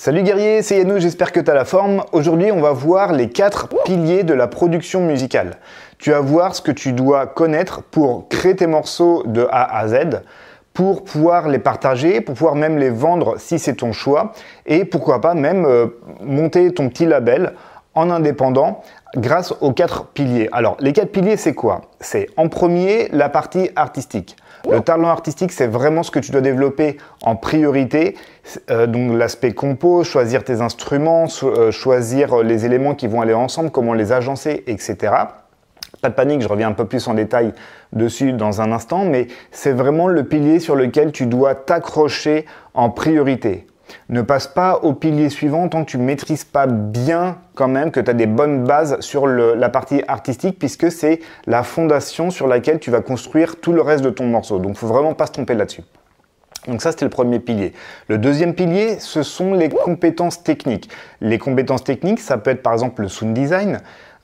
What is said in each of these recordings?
Salut guerrier, c'est nous, j'espère que tu as la forme. Aujourd'hui, on va voir les quatre piliers de la production musicale. Tu vas voir ce que tu dois connaître pour créer tes morceaux de A à Z, pour pouvoir les partager, pour pouvoir même les vendre si c'est ton choix, et pourquoi pas même euh, monter ton petit label en indépendant grâce aux quatre piliers. Alors, les quatre piliers, c'est quoi C'est en premier la partie artistique. Le talent artistique, c'est vraiment ce que tu dois développer en priorité. Euh, donc l'aspect compos, choisir tes instruments, euh, choisir euh, les éléments qui vont aller ensemble, comment les agencer, etc. Pas de panique, je reviens un peu plus en détail dessus dans un instant, mais c'est vraiment le pilier sur lequel tu dois t'accrocher en priorité. Ne passe pas au pilier suivant tant que tu maîtrises pas bien quand même, que tu as des bonnes bases sur la partie artistique, puisque c'est la fondation sur laquelle tu vas construire tout le reste de ton morceau. Donc faut vraiment pas se tromper là-dessus. Donc ça, c'était le premier pilier. Le deuxième pilier, ce sont les compétences techniques. Les compétences techniques, ça peut être par exemple le sound design,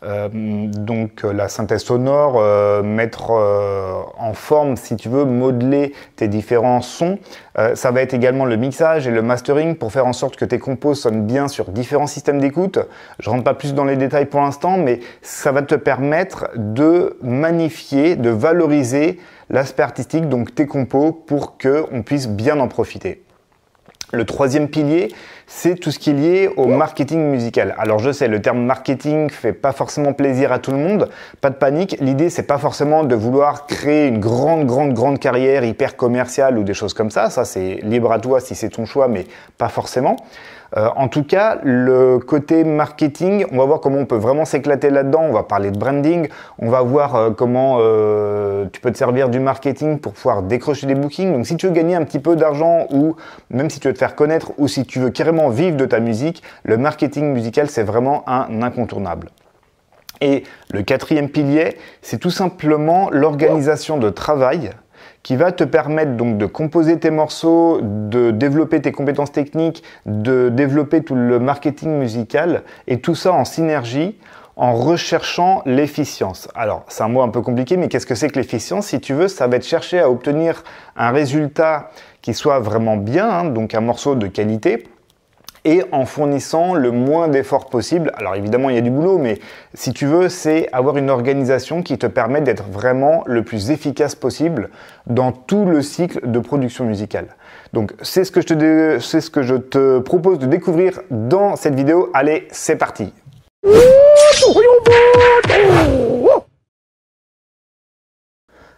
euh, donc euh, la synthèse sonore, euh, mettre en forme, si tu veux, modeler tes différents sons. ça va être également le mixage et le mastering pour faire en sorte que tes compos sonnent bien sur différents systèmes d'écoute. Je rentre pas plus dans les détails pour l'instant, mais ça va te permettre de magnifier, de valoriser l'aspect artistique, donc tes compos, pour qu'on puisse bien en profiter. Le troisième pilier, c'est tout ce qui est lié au marketing musical. Alors je sais, le terme marketing fait pas forcément plaisir à tout le monde. Pas de panique. L'idée, c'est pas forcément de vouloir créer une grande, grande, grande carrière hyper commerciale ou des choses comme ça. Ça, c'est libre à toi si c'est ton choix, mais pas forcément. Euh, en tout cas, le côté marketing, on va voir comment on peut vraiment s'éclater là-dedans. On va parler de branding, on va voir euh, comment euh, tu peux te servir du marketing pour pouvoir décrocher des bookings. Donc si tu veux gagner un petit peu d'argent ou même si tu veux te faire connaître ou si tu veux carrément vivre de ta musique, le marketing musical, c'est vraiment un incontournable. Et le quatrième pilier, c'est tout simplement l'organisation de travail qui va te permettre donc de composer tes morceaux, de développer tes compétences techniques, de développer tout le marketing musical et tout ça en synergie en recherchant l'efficience. Alors, c'est un mot un peu compliqué, mais qu'est-ce que c'est que l'efficience Si tu veux, ça va être chercher à obtenir un résultat qui soit vraiment bien, hein, donc un morceau de qualité, et en fournissant le moins d'efforts possible. Alors évidemment, il y a du boulot, mais si tu veux, c'est avoir une organisation qui te permet d'être vraiment le plus efficace possible dans tout le cycle de production musicale. Donc c'est ce, que je te, c'est ce que je te propose de découvrir dans cette vidéo. Allez, c'est parti.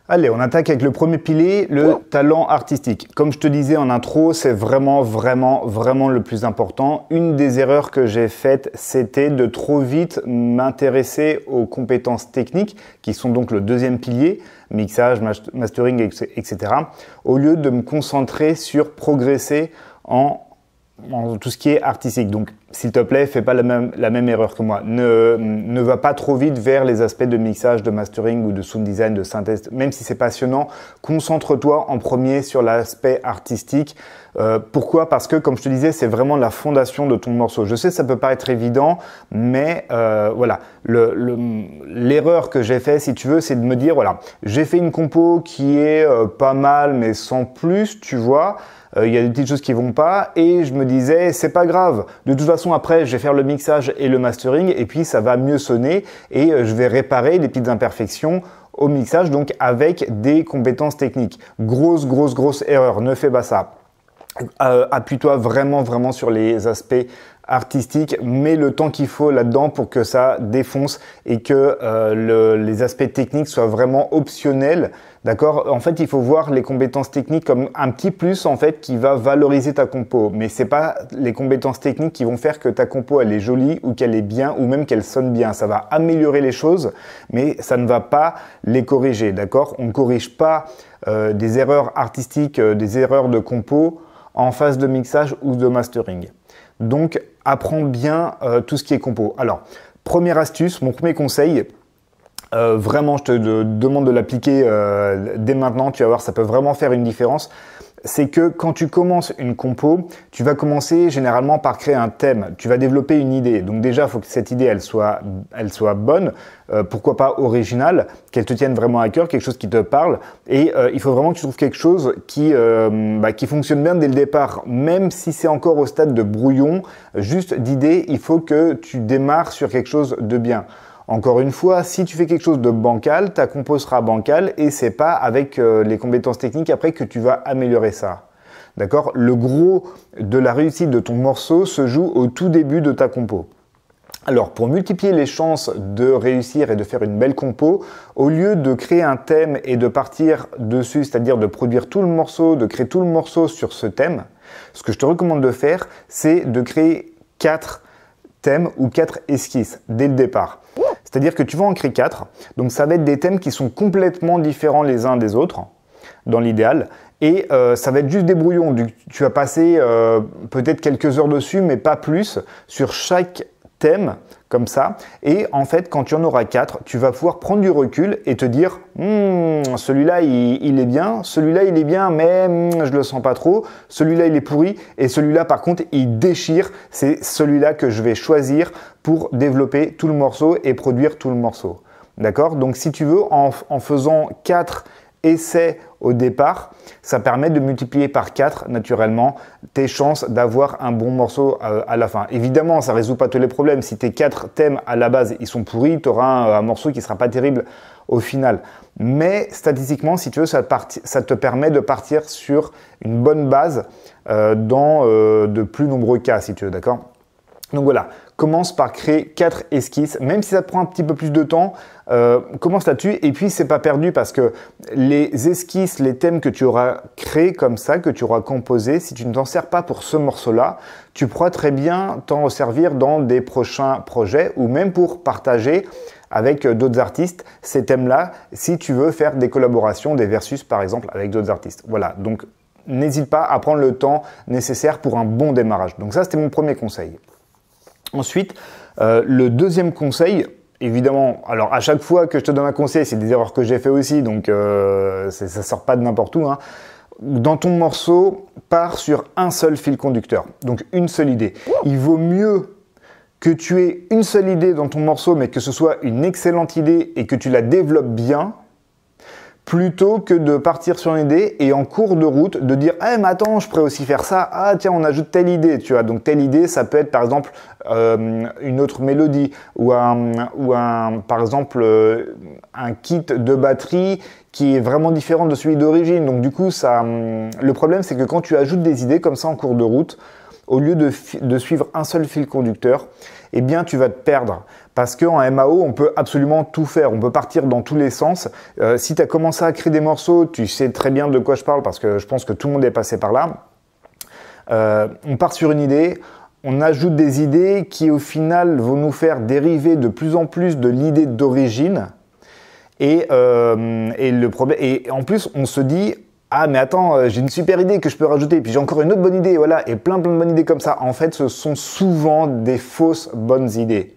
Allez, on attaque avec le premier pilier, le talent artistique. Comme je te disais en intro, c'est vraiment, vraiment, vraiment le plus important. Une des erreurs que j'ai faites, c'était de trop vite m'intéresser aux compétences techniques, qui sont donc le deuxième pilier, mixage, mastering, etc., au lieu de me concentrer sur progresser en en tout ce qui est artistique. Donc, s'il te plaît, fais pas la même, la même erreur que moi. Ne, ne va pas trop vite vers les aspects de mixage, de mastering ou de sound design, de synthèse. Même si c'est passionnant, concentre-toi en premier sur l'aspect artistique. Euh, pourquoi Parce que, comme je te disais, c'est vraiment la fondation de ton morceau. Je sais, ça peut paraître évident, mais euh, voilà, l'erreur que j'ai fait, si tu veux, c'est de me dire, voilà, j'ai fait une compo qui est euh, pas mal, mais sans plus, tu vois. Euh, il y a des petites choses qui vont pas et je me disais c'est pas grave. De toute façon après je vais faire le mixage et le mastering et puis ça va mieux sonner et euh, je vais réparer les petites imperfections au mixage donc avec des compétences techniques. Grosse grosse grosse erreur, ne fais pas ça. Euh, appuie-toi vraiment vraiment sur les aspects artistique, mais le temps qu'il faut là-dedans pour que ça défonce et que euh, les aspects techniques soient vraiment optionnels. D'accord En fait, il faut voir les compétences techniques comme un petit plus en fait qui va valoriser ta compo. Mais ce n'est pas les compétences techniques qui vont faire que ta compo elle est jolie ou qu'elle est bien ou même qu'elle sonne bien. Ça va améliorer les choses, mais ça ne va pas les corriger. D'accord On ne corrige pas euh, des erreurs artistiques, euh, des erreurs de compo en phase de mixage ou de mastering. Donc apprends bien euh, tout ce qui est compo. Alors, première astuce, mon premier conseil, euh, vraiment, je te demande de l'appliquer euh, dès maintenant. Tu vas voir, ça peut vraiment faire une différence c'est que quand tu commences une compo, tu vas commencer généralement par créer un thème, tu vas développer une idée. Donc déjà, il faut que cette idée, elle soit, elle soit bonne, euh, pourquoi pas originale, qu'elle te tienne vraiment à cœur, quelque chose qui te parle. Et euh, il faut vraiment que tu trouves quelque chose qui, euh, bah, qui fonctionne bien dès le départ, même si c'est encore au stade de brouillon, juste d'idée, il faut que tu démarres sur quelque chose de bien. Encore une fois, si tu fais quelque chose de bancal, ta compo sera bancale et c'est pas avec euh, les compétences techniques après que tu vas améliorer ça. D'accord Le gros de la réussite de ton morceau se joue au tout début de ta compo. Alors, pour multiplier les chances de réussir et de faire une belle compo, au lieu de créer un thème et de partir dessus, c'est-à-dire de produire tout le morceau, de créer tout le morceau sur ce thème, ce que je te recommande de faire, c'est de créer quatre thèmes ou quatre esquisses dès le départ. C'est-à-dire que tu vas en créer 4, donc ça va être des thèmes qui sont complètement différents les uns des autres, dans l'idéal, et euh, ça va être juste des brouillons. tu vas passer euh, peut-être quelques heures dessus, mais pas plus, sur chaque thème, comme ça. Et en fait, quand tu en auras 4, tu vas pouvoir prendre du recul et te dire hmm, celui-là, il, est bien, celui-là, il est bien, mais je hmm, je le sens pas trop, celui-là, il est pourri, et celui-là, par contre, il déchire, c'est celui-là que je vais choisir pour développer tout le morceau et produire tout le morceau. D'accord Donc si tu veux, en, faisant 4 essais au départ, ça permet de multiplier par 4 naturellement tes chances d'avoir un bon morceau à, la fin. Évidemment, ça ne résout pas tous les problèmes. Si tes 4 thèmes à la base, ils sont pourris, tu auras un, morceau qui ne sera pas terrible au final. Mais statistiquement, si tu veux, ça, te permet de partir sur une bonne base euh, dans euh, de plus nombreux cas, si tu veux, d'accord Donc voilà, commence par créer quatre esquisses, même si ça prend un petit peu plus de temps. Euh, commence là-dessus et puis c'est pas perdu parce que les esquisses, les thèmes que tu auras créés comme ça, que tu auras composés, si tu ne t'en sers pas pour ce morceau-là, tu pourras très bien t'en servir dans des prochains projets ou même pour partager avec euh, d'autres artistes ces thèmes-là si tu veux faire des collaborations, des versus par exemple avec d'autres artistes. Voilà, donc n'hésite pas à prendre le temps nécessaire pour un bon démarrage. Donc ça, c'était mon premier conseil. Ensuite, euh, le deuxième conseil, évidemment, alors à chaque fois que je te donne un conseil, c'est des erreurs que j'ai fait aussi, donc ça euh, ça sort pas de n'importe où. Hein. Dans ton morceau, pars sur un seul fil conducteur, donc une seule idée. Il vaut mieux que tu aies une seule idée dans ton morceau, mais que ce soit une excellente idée et que tu la développes bien, plutôt que de partir sur une idée et en cours de route de dire ah mais attends je pourrais aussi faire ça ah tiens on ajoute telle idée tu vois donc telle idée ça peut être par exemple euh, une autre mélodie ou un par exemple euh, un kit de batterie qui est vraiment différent de celui d'origine donc du coup ça le problème c'est que quand tu ajoutes des idées comme ça en cours de route au lieu de suivre un seul fil conducteur eh bien tu vas te perdre parce qu'en MAO, on peut absolument tout faire, on peut partir dans tous les sens. Euh, si tu as commencé à créer des morceaux, tu sais très bien de quoi je parle, parce que je pense que tout le monde est passé par là. Euh, on part sur une idée, on ajoute des idées qui au final vont nous faire dériver de plus en plus de l'idée d'origine. Et, euh, et en plus, on se dit, ah mais attends, j'ai une super idée que je peux rajouter, puis j'ai encore une autre bonne idée, voilà, et plein plein de bonnes idées comme ça. En fait, ce sont souvent des fausses bonnes idées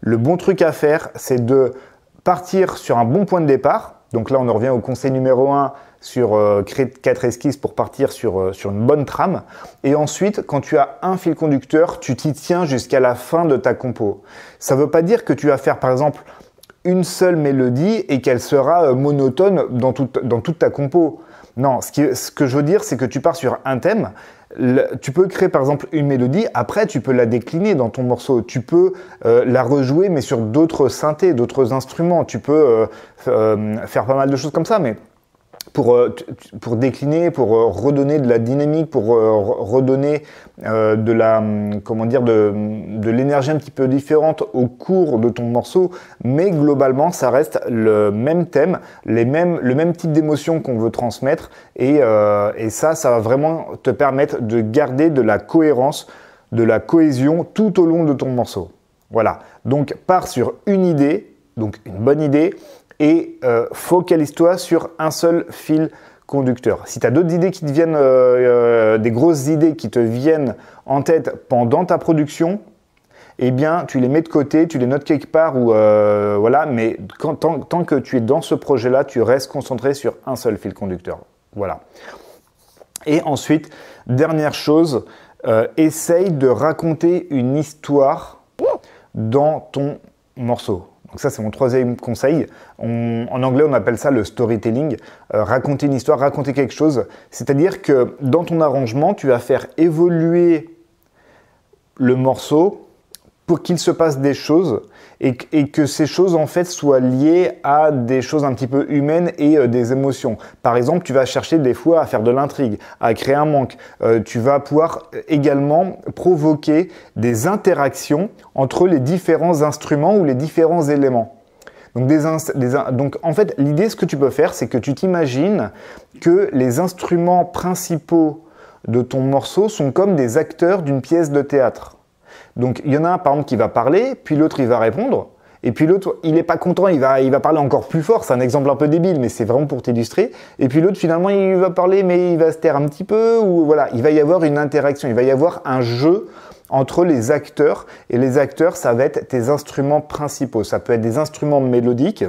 le bon truc à faire, c'est de partir sur un bon point de départ. Donc là, on en revient au conseil numéro 1 sur euh, créer quatre esquisses pour partir sur, euh, sur une bonne trame. Et ensuite, quand tu as un fil conducteur, tu t'y tiens jusqu'à la fin de ta compo. Ça ne veut pas dire que tu vas faire, par exemple, une seule mélodie et qu'elle sera euh, monotone dans toute, dans toute ta compo. Non, ce, ce que je veux dire, c'est que tu pars sur un thème tu peux créer par exemple une mélodie, après tu peux la décliner dans ton morceau, tu peux euh, la rejouer mais sur d'autres synthés, d'autres instruments, tu peux euh, euh, faire pas mal de choses comme ça, mais euh, pour, décliner, pour euh, redonner de la dynamique, pour redonner de l'énergie un petit peu différente au cours de ton morceau, mais globalement ça reste le même thème, le même type d'émotion qu'on veut transmettre et, euh, et ça, ça va vraiment te permettre de garder de la cohérence, de la cohésion tout au long de ton morceau. Voilà. Donc pars sur une idée, donc une bonne idée, et euh, focalise-toi sur un seul fil conducteur. Si tu as d'autres idées qui te viennent, euh, euh, des grosses idées qui te viennent en tête pendant ta production, eh bien, tu les mets de côté, tu les notes quelque part, ou voilà, mais tant, que tu es dans ce projet-là, tu restes concentré sur un seul fil conducteur. Voilà. Et ensuite, dernière chose, essaye de raconter une histoire dans ton morceau. Donc ça, c'est mon troisième conseil. en anglais, on appelle ça le storytelling. Euh, raconter une histoire, raconter quelque chose. C'est-à-dire que dans ton arrangement, tu vas faire évoluer le morceau qu'il se passe des choses et, que ces choses en fait soient liées à des choses un petit peu humaines et euh, des émotions. Par exemple, tu vas chercher des fois à faire de l'intrigue, à créer un manque. Euh, tu vas pouvoir euh, également provoquer des interactions entre les différents instruments ou les différents éléments. Donc, donc en fait, l'idée, ce que tu peux faire, c'est que tu t'imagines que les instruments principaux de ton morceau sont comme des acteurs d'une pièce de théâtre. Donc il y en a un par exemple qui va parler, puis l'autre il va répondre, et puis l'autre il n'est pas content, il va, il va parler encore plus fort, c'est un exemple un peu débile, mais c'est vraiment pour t'illustrer. Et puis l'autre finalement il va parler, mais il va se taire un petit peu, ou voilà, il va y avoir une interaction, il va y avoir un jeu entre les acteurs, et les acteurs ça va être tes instruments principaux, ça peut être des instruments mélodiques.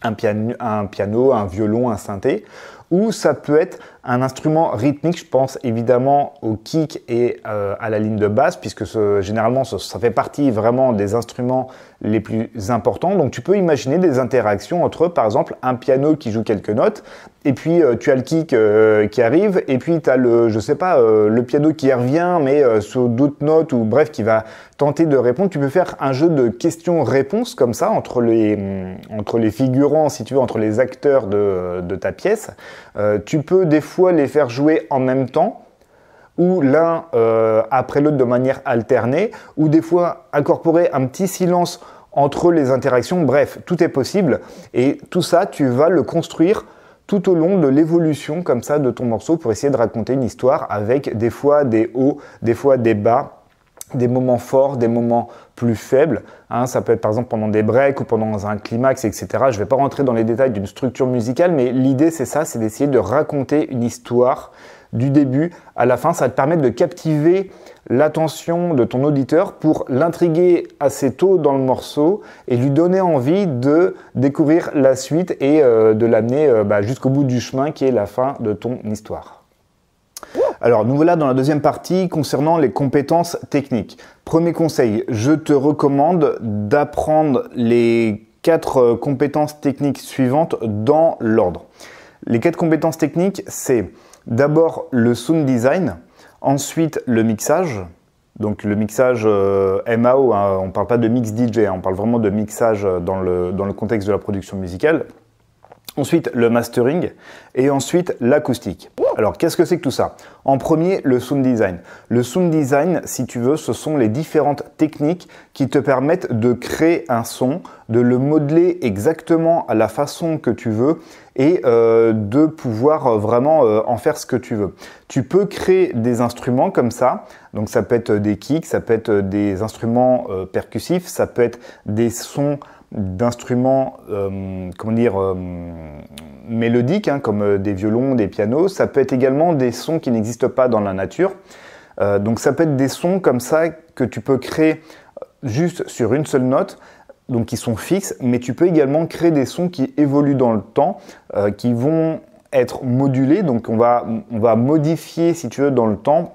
Un piano, un, piano, un violon, un synthé, ou ça peut être un instrument rythmique. Je pense évidemment au kick et euh, à la ligne de basse, puisque généralement ça fait partie vraiment des instruments les plus importants. Donc tu peux imaginer des interactions entre, par exemple, un piano qui joue quelques notes, et puis euh, tu as le kick euh, qui arrive, et puis tu as le, je sais pas, euh, le piano qui revient, mais sous d'autres notes, ou bref, qui va tenter de répondre. Tu peux faire un jeu de questions-réponses comme ça, entre les, mm, entre les figurants, si tu veux, entre les acteurs de ta pièce. tu peux des fois les faire jouer en même temps, ou l'un après l'autre de manière alternée, ou des fois incorporer un petit silence entre les interactions. Bref, tout est possible, et tout ça, tu vas le construire tout au long de l'évolution comme ça de ton morceau pour essayer de raconter une histoire avec des fois des hauts, des fois des bas des moments forts, des moments plus faibles. Hein. ça peut être par exemple pendant des breaks ou pendant un climax, etc. Je ne vais pas rentrer dans les détails d'une structure musicale, mais l'idée c'est ça, c'est d'essayer de raconter une histoire du début à la fin. Ça va te permettre de captiver l'attention de ton auditeur pour l'intriguer assez tôt dans le morceau et lui donner envie de découvrir la suite et euh, de l'amener euh, bah, jusqu'au bout du chemin qui est la fin de ton histoire. Alors nous voilà dans la deuxième partie concernant les compétences techniques. Premier conseil, je te recommande d'apprendre les quatre euh, compétences techniques suivantes dans l'ordre. Les quatre compétences techniques, c'est d'abord le sound design, Ensuite, le mixage. Donc le mixage euh, MAO, hein, on ne parle pas de mix DJ, hein, on parle vraiment de mixage euh, dans le, dans le contexte de la production musicale. Ensuite, le mastering et ensuite l'acoustique. Alors, qu'est-ce que c'est que tout ça En premier, le sound design. Le sound design, si tu veux, ce sont les différentes techniques qui te permettent de créer un son, de le modeler exactement à la façon que tu veux et euh, de pouvoir euh, vraiment euh, en faire ce que tu veux. Tu peux créer des instruments comme ça, donc ça peut être des kicks, ça peut être des instruments percussifs, ça peut être des sons d'instruments, comment dire, mélodiques, hein, comme des violons, des pianos, ça peut être également des sons qui n'existent pas dans la nature. donc ça peut être des sons comme ça que tu peux créer juste sur une seule note, donc qui sont fixes, mais tu peux également créer des sons qui évoluent dans le temps, euh, qui vont être modulés, donc on va, on va modifier, si tu veux, dans le temps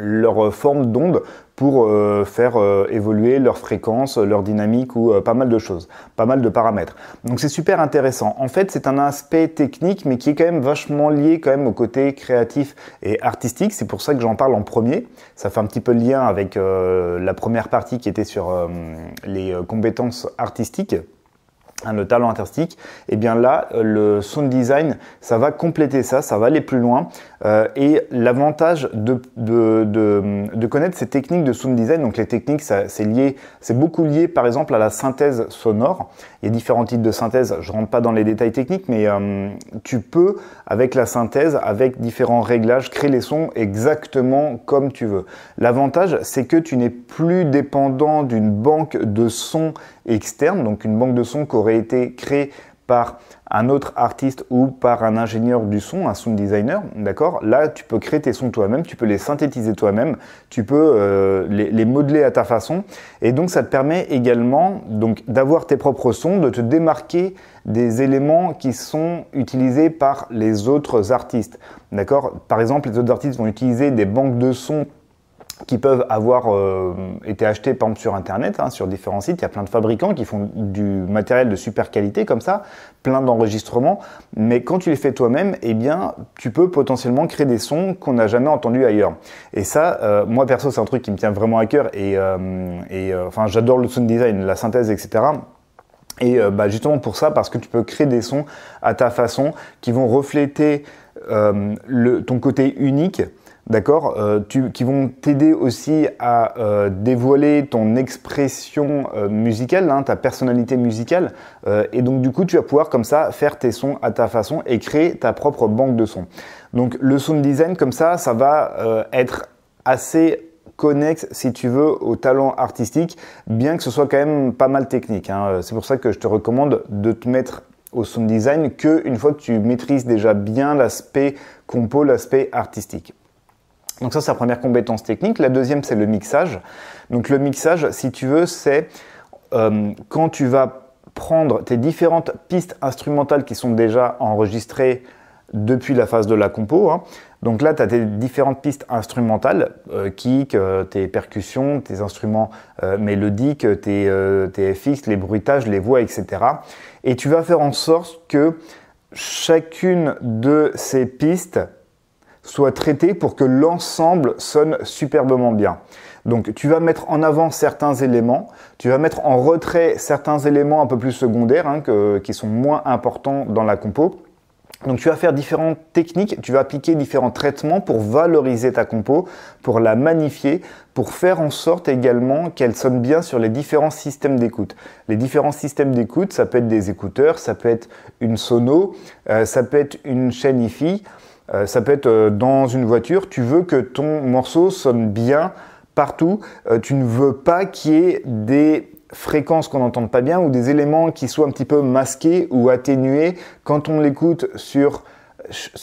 leur forme d'onde pour euh, faire euh, évoluer leur fréquence, leur dynamique ou euh, pas mal de choses, pas mal de paramètres. Donc c'est super intéressant. En fait, c'est un aspect technique, mais qui est quand même vachement lié quand même au côté créatif et artistique. C'est pour ça que j'en parle en premier. Ça fait un petit peu le lien avec la première partie qui était sur les compétences artistiques. Hein, le talent artistique, et eh bien là, le sound design, ça va compléter ça, ça va aller plus loin. Euh, et l'avantage de, de, de, connaître ces techniques de sound design, donc les techniques, c'est lié, c'est beaucoup lié par exemple à la synthèse sonore. Il y a différents types de synthèse, je ne rentre pas dans les détails techniques, mais euh, tu peux, avec la synthèse, avec différents réglages, créer les sons exactement comme tu veux. L'avantage, c'est que tu n'es plus dépendant d'une banque de sons externe, donc une banque de sons qui aurait été créée par un autre artiste ou par un ingénieur du son, un sound designer, d'accord Là, tu peux créer tes sons toi-même, tu peux les synthétiser toi-même, tu peux euh, les, modeler à ta façon. Et donc, ça te permet également donc d'avoir tes propres sons, de te démarquer des éléments qui sont utilisés par les autres artistes, d'accord Par exemple, les autres artistes vont utiliser des banques de sons qui peuvent avoir euh, été achetés par exemple sur internet, hein, sur différents sites. Il y a plein de fabricants qui font du matériel de super qualité comme ça, plein d'enregistrements. Mais quand tu les fais toi-même, eh bien, tu peux potentiellement créer des sons qu'on n'a jamais entendus ailleurs. Et ça, euh, moi perso, c'est un truc qui me tient vraiment à cœur et, euh, enfin, j'adore le sound design, la synthèse, etc. Et bah, justement pour ça, parce que tu peux créer des sons à ta façon qui vont refléter ton côté unique d'accord, euh, qui vont t'aider aussi à euh, dévoiler ton expression euh, musicale, hein, ta personnalité musicale. et donc du coup, tu vas pouvoir comme ça faire tes sons à ta façon et créer ta propre banque de sons. Donc le sound design comme ça, ça va être assez connexe, si tu veux, au talent artistique, bien que ce soit quand même pas mal technique. Hein. C'est pour ça que je te recommande de te mettre au sound design qu'une fois que tu maîtrises déjà bien l'aspect compo, l'aspect artistique. Donc ça, c'est la première compétence technique. La deuxième, c'est le mixage. Donc le mixage, si tu veux, c'est euh, quand tu vas prendre tes différentes pistes instrumentales qui sont déjà enregistrées depuis la phase de la compo. Hein. Donc là, tu as tes différentes pistes instrumentales, euh, kick, euh, tes percussions, tes instruments mélodiques, tes, tes FX, les bruitages, les voix, etc. Et tu vas faire en sorte que chacune de ces pistes soit traité pour que l'ensemble sonne superbement bien. Donc tu vas mettre en avant certains éléments, tu vas mettre en retrait certains éléments un peu plus secondaires, hein, qui sont moins importants dans la compo. Donc tu vas faire différentes techniques, tu vas appliquer différents traitements pour valoriser ta compo, pour la magnifier, pour faire en sorte également qu'elle sonne bien sur les différents systèmes d'écoute. Les différents systèmes d'écoute, ça peut être des écouteurs, ça peut être une sono, euh, ça peut être une chaîne IFI. Euh, ça peut être euh, dans une voiture, tu veux que ton morceau sonne bien partout, euh, tu ne veux pas qu'il y ait des fréquences qu'on n'entende pas bien ou des éléments qui soient un petit peu masqués ou atténués quand on l'écoute sur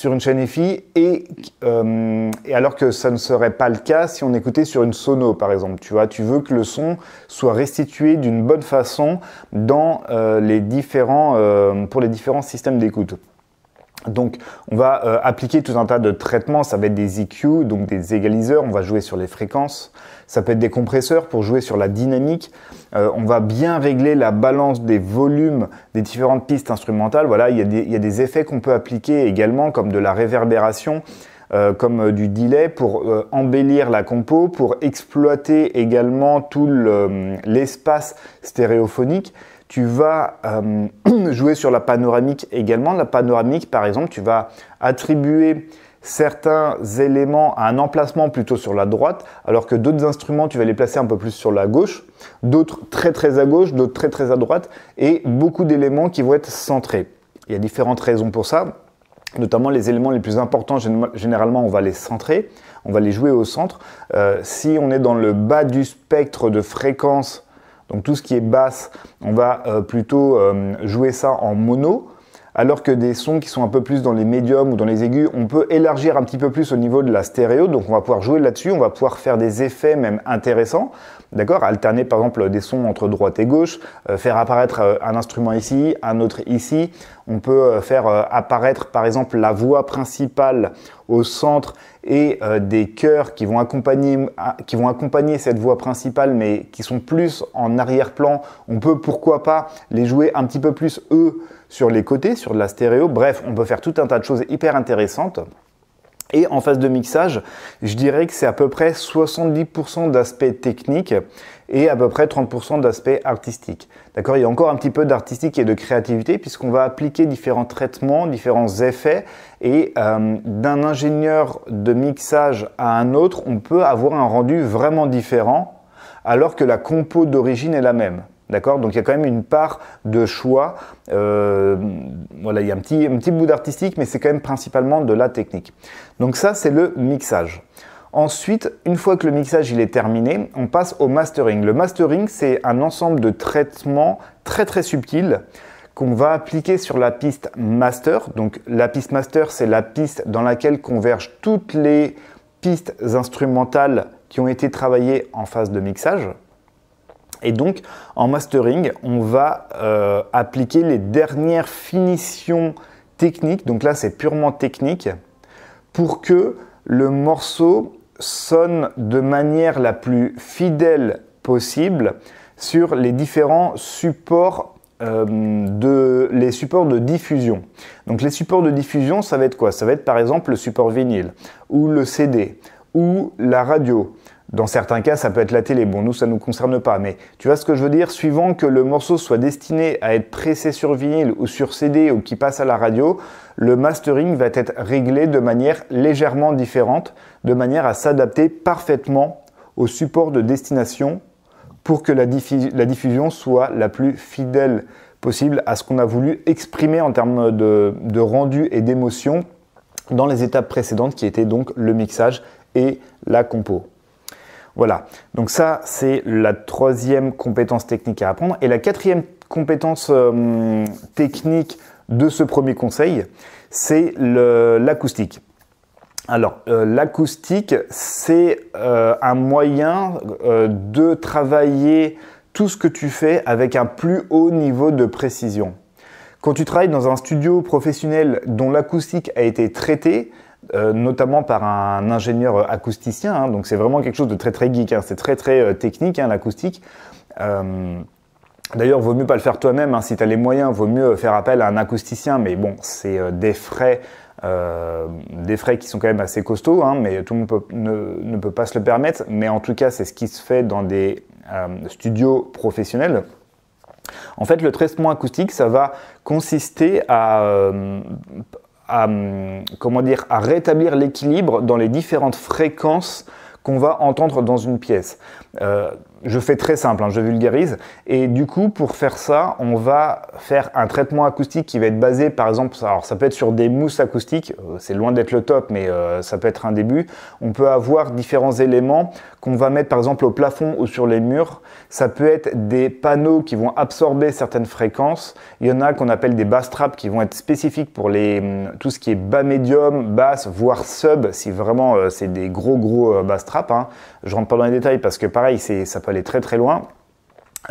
une chaîne EFI et, alors que ça ne serait pas le cas si on écoutait sur une sono par exemple. Tu tu veux que le son soit restitué d'une bonne façon dans pour les différents systèmes d'écoute. Donc, on va euh, appliquer tout un tas de traitements. Ça va être des EQ, donc des égaliseurs. On va jouer sur les fréquences. Ça peut être des compresseurs pour jouer sur la dynamique. Euh, on va bien régler la balance des volumes des différentes pistes instrumentales. Voilà, il y a des, effets qu'on peut appliquer également, comme de la réverbération. Euh, comme du delay pour embellir la compo, pour exploiter également tout l'espace stéréophonique. Tu vas euh, jouer sur la panoramique également. La panoramique, par exemple, tu vas attribuer certains éléments à un emplacement plutôt sur la droite, alors que d'autres instruments, tu vas les placer un peu plus sur la gauche, d'autres très très à gauche, d'autres très très à droite, et beaucoup d'éléments qui vont être centrés. Il y a différentes raisons pour ça, notamment les éléments les plus importants, généralement on va les centrer, on va les jouer au centre. Euh, si on est dans le bas du spectre de fréquence, donc tout ce qui est basse, on va euh, plutôt euh, jouer ça en mono. Alors que des sons qui sont un peu plus dans les médiums ou dans les aigus, on peut élargir un petit peu plus au niveau de la stéréo. Donc on va pouvoir jouer là-dessus, on va pouvoir faire des effets même intéressants. D'accord Alterner par exemple des sons entre droite et gauche, euh, faire apparaître euh, un instrument ici, un autre ici. On peut euh, faire apparaître par exemple la voix principale au centre et des chœurs qui vont, accompagner, ah, qui vont accompagner cette voix principale mais qui sont plus en arrière-plan. On peut pourquoi pas les jouer un petit peu plus eux sur les côtés, sur de la stéréo. Bref, on peut faire tout un tas de choses hyper intéressantes. Et en phase de mixage, je dirais que c'est à peu près 70% d'aspect technique et à peu près 30% d'aspect artistique. D'accord Il y a encore un petit peu d'artistique et de créativité puisqu'on va appliquer différents traitements, différents effets et euh, d'un ingénieur de mixage à un autre, on peut avoir un rendu vraiment différent alors que la compo d'origine est la même. D'accord Donc il y a quand même une part de choix. Euh, voilà, il y a un petit, un petit bout d'artistique, mais c'est quand même principalement de la technique. Donc ça, c'est le mixage. Ensuite, une fois que le mixage il est terminé, on passe au mastering. Le mastering, c'est un ensemble de traitements très très subtils qu'on va appliquer sur la piste master. Donc la piste master, c'est la piste dans laquelle convergent toutes les pistes instrumentales qui ont été travaillées en phase de mixage. Et donc, en mastering, on va euh, appliquer les dernières finitions techniques, donc là c'est purement technique, pour que le morceau sonne de manière la plus fidèle possible sur les différents supports euh, de les supports de diffusion. Donc les supports de diffusion, ça va être quoi Ça va être par exemple le support vinyle ou le CD ou la radio dans certains cas, ça peut être la télé. Bon, nous, ça ne nous concerne pas. Mais tu vois ce que je veux dire Suivant que le morceau soit destiné à être pressé sur vinyle ou sur CD ou qui passe à la radio, le mastering va être réglé de manière légèrement différente, de manière à s'adapter parfaitement au support de destination pour que la, diffusion soit la plus fidèle possible à ce qu'on a voulu exprimer en termes de rendu et d'émotion dans les étapes précédentes qui étaient donc le mixage et la compo. Voilà, donc ça c'est la troisième compétence technique à apprendre. Et la quatrième compétence euh, technique de ce premier conseil, c'est l'acoustique. Alors, euh, l'acoustique, c'est euh, un moyen de travailler tout ce que tu fais avec un plus haut niveau de précision. Quand tu travailles dans un studio professionnel dont l'acoustique a été traitée, euh, notamment par un ingénieur acousticien. Hein. donc c'est vraiment quelque chose de très très geek, hein. c'est très très euh, technique hein, l'acoustique. Euh, D'ailleurs, vaut mieux pas le faire toi-même hein. si tu as les moyens, vaut mieux faire appel à un acousticien, mais bon, c'est euh, des frais. des frais qui sont quand même assez costauds, mais tout le monde ne, peut pas se le permettre. Mais en tout cas, c'est ce qui se fait dans des studios professionnels. En fait, le traitement acoustique, ça va consister à, à, hum, comment dire, à rétablir l'équilibre dans les différentes fréquences qu'on va entendre dans une pièce. Euh, je fais très simple, hein, je vulgarise. Et du coup, pour faire ça, on va faire un traitement acoustique qui va être basé, par exemple, alors ça peut être sur des mousses acoustiques, euh, c'est loin d'être le top, mais euh, ça peut être un début. On peut avoir différents éléments qu'on va mettre, par exemple, au plafond ou sur les murs. Ça peut être des panneaux qui vont absorber certaines fréquences. Il y en a qu'on appelle des bass traps qui vont être spécifiques pour les, hum, tout ce qui est bas médium, basse, voire sub, si vraiment euh, c'est des gros gros bass traps. Hein. Je rentre pas dans les détails parce que pareil, ça peut très très loin.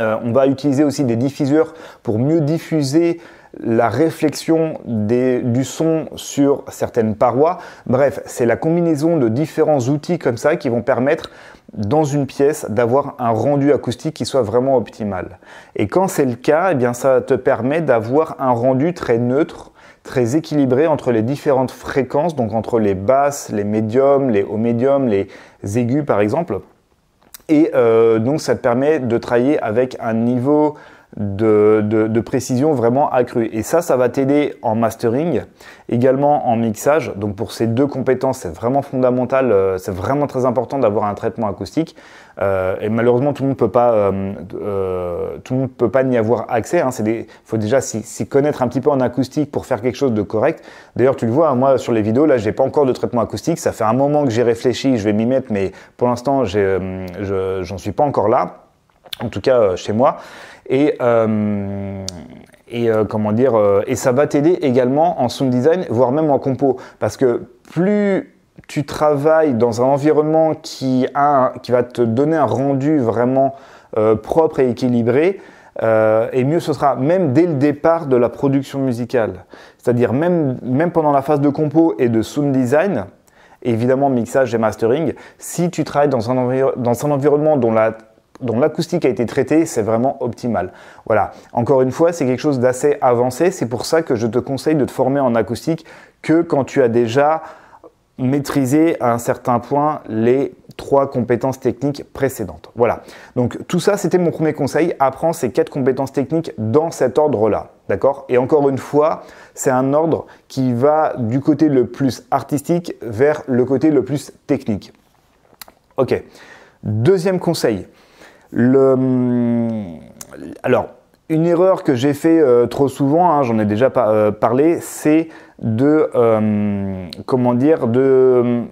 Euh, on va utiliser aussi des diffuseurs pour mieux diffuser la réflexion du son sur certaines parois. Bref, c'est la combinaison de différents outils comme ça qui vont permettre dans une pièce d'avoir un rendu acoustique qui soit vraiment optimal. Et quand c'est le cas, eh bien ça te permet d'avoir un rendu très neutre très équilibré entre les différentes fréquences, donc entre les basses, les médiums, les hauts médiums, les aigus par exemple. Et euh, donc ça te permet de travailler avec un niveau de, précision vraiment accrue. Et ça, ça va t'aider en mastering, également en mixage. Donc pour ces deux compétences, c'est vraiment fondamental, euh, c'est vraiment très important d'avoir un traitement acoustique. Euh, et malheureusement, tout le monde peut pas, euh, tout le monde peut pas n'y avoir accès. Il hein. faut déjà s'y connaître un petit peu en acoustique pour faire quelque chose de correct. D'ailleurs, tu le vois, hein, moi sur les vidéos, là, j'ai pas encore de traitement acoustique. Ça fait un moment que j'ai réfléchi, je vais m'y mettre, mais pour l'instant, j'en je, suis pas encore là. En tout cas, chez moi. Et, euh, et euh, comment dire euh, et ça va t'aider également en sound design, voire même en compo, parce que plus tu travailles dans un environnement qui, a qui va te donner un rendu vraiment propre et équilibré, et mieux ce sera même dès le départ de la production musicale. C'est-à-dire même, même pendant la phase de compo et de sound design, évidemment mixage et mastering, si tu travailles dans un, dans un environnement dont la dont l'acoustique a été traitée, c'est vraiment optimal. Voilà. Encore une fois, c'est quelque chose d'assez avancé. C'est pour ça que je te conseille de te former en acoustique que quand tu as déjà maîtrisé à un certain point les trois compétences techniques précédentes. Voilà. Donc tout ça, c'était mon premier conseil. Apprends ces quatre compétences techniques dans cet ordre-là. D'accord Et encore une fois, c'est un ordre qui va du côté le plus artistique vers le côté le plus technique. Ok. Deuxième conseil, Hum, alors, une erreur que j'ai fait euh, trop souvent, hein, j'en ai déjà euh, parlé, c'est de hum, comment dire de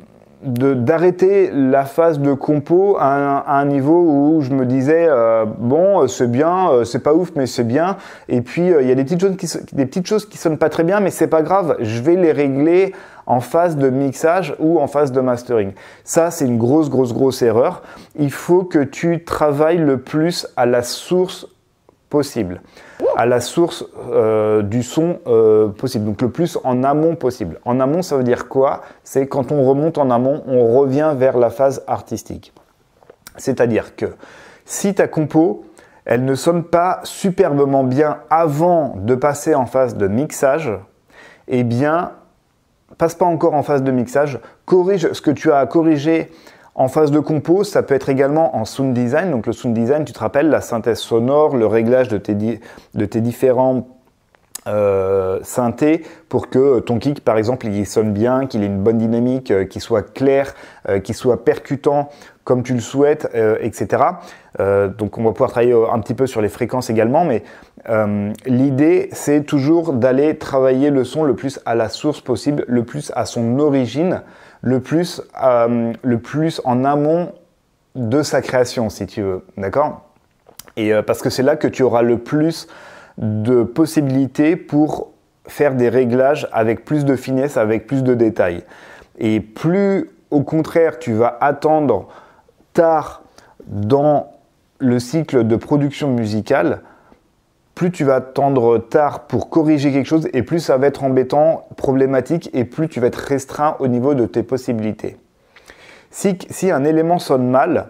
d'arrêter la phase de compo à un, niveau où je me disais euh, bon c'est bien c'est pas ouf mais c'est bien et puis il y a des petites choses qui des petites choses qui sonnent pas très bien mais c'est pas grave je vais les régler en phase de mixage ou en phase de mastering. Ça, c'est une grosse, grosse, grosse erreur. Il faut que tu travailles le plus à la source possible, à la source euh, du son euh, possible, donc le plus en amont possible. En amont, ça veut dire quoi C'est quand on remonte en amont, on revient vers la phase artistique. C'est-à-dire que si ta compo, elle ne sonne pas superbement bien avant de passer en phase de mixage, eh bien, passe pas encore en phase de mixage, corrige ce que tu as à corriger en phase de compose. ça peut être également en sound design. Donc le sound design, tu te rappelles, la synthèse sonore, le réglage de tes, différents euh, synthés pour que ton kick, par exemple, il sonne bien, qu'il ait une bonne dynamique, euh, qu'il soit clair, euh, qu'il soit percutant comme tu le souhaites, euh, etc. Euh, donc on va pouvoir travailler euh, un petit peu sur les fréquences également, mais l'idée c'est toujours d'aller travailler le son le plus à la source possible, le plus à son origine, le plus, le plus en amont de sa création, si tu veux, d'accord Et parce que c'est là que tu auras le plus de possibilités pour faire des réglages avec plus de finesse, avec plus de détails. Et plus au contraire tu vas attendre tard dans le cycle de production musicale, plus tu vas attendre tard pour corriger quelque chose et plus ça va être embêtant, problématique et plus tu vas être restreint au niveau de tes possibilités. Si, un élément sonne mal,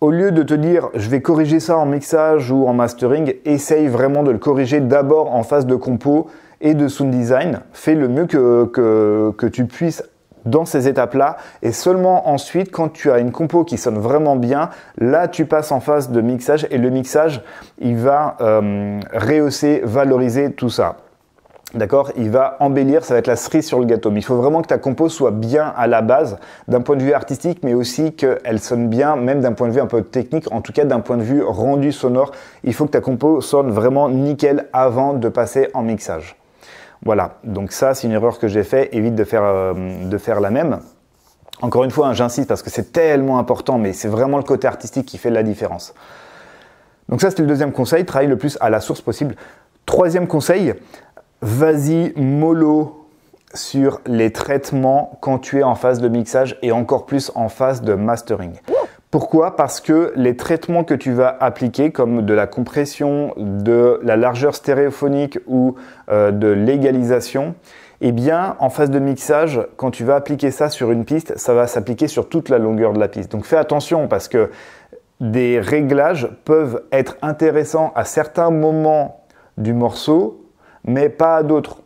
au lieu de te dire je vais corriger ça en mixage ou en mastering, essaye vraiment de le corriger d'abord en phase de compo et de sound design. Fais le mieux que tu puisses dans ces étapes-là. Et seulement ensuite, quand tu as une compo qui sonne vraiment bien, là, tu passes en phase de mixage et le mixage, il va euh, rehausser, valoriser tout ça. D'accord Il va embellir, ça va être la cerise sur le gâteau. Mais il faut vraiment que ta compo soit bien à la base, d'un point de vue artistique, mais aussi qu'elle sonne bien, même d'un point de vue un peu technique, en tout cas d'un point de vue rendu sonore. Il faut que ta compo sonne vraiment nickel avant de passer en mixage. Voilà, donc ça c'est une erreur que j'ai faite, évite de faire, euh, de faire la même. Encore une fois, hein, j'insiste parce que c'est tellement important, mais c'est vraiment le côté artistique qui fait la différence. Donc ça c'était le deuxième conseil, travaille le plus à la source possible. Troisième conseil, vas-y mollo sur les traitements quand tu es en phase de mixage et encore plus en phase de mastering. Pourquoi Parce que les traitements que tu vas appliquer, comme de la compression, de la largeur stéréophonique ou euh, de l'égalisation, eh bien, en phase de mixage, quand tu vas appliquer ça sur une piste, ça va s'appliquer sur toute la longueur de la piste. Donc fais attention parce que des réglages peuvent être intéressants à certains moments du morceau, mais pas à d'autres.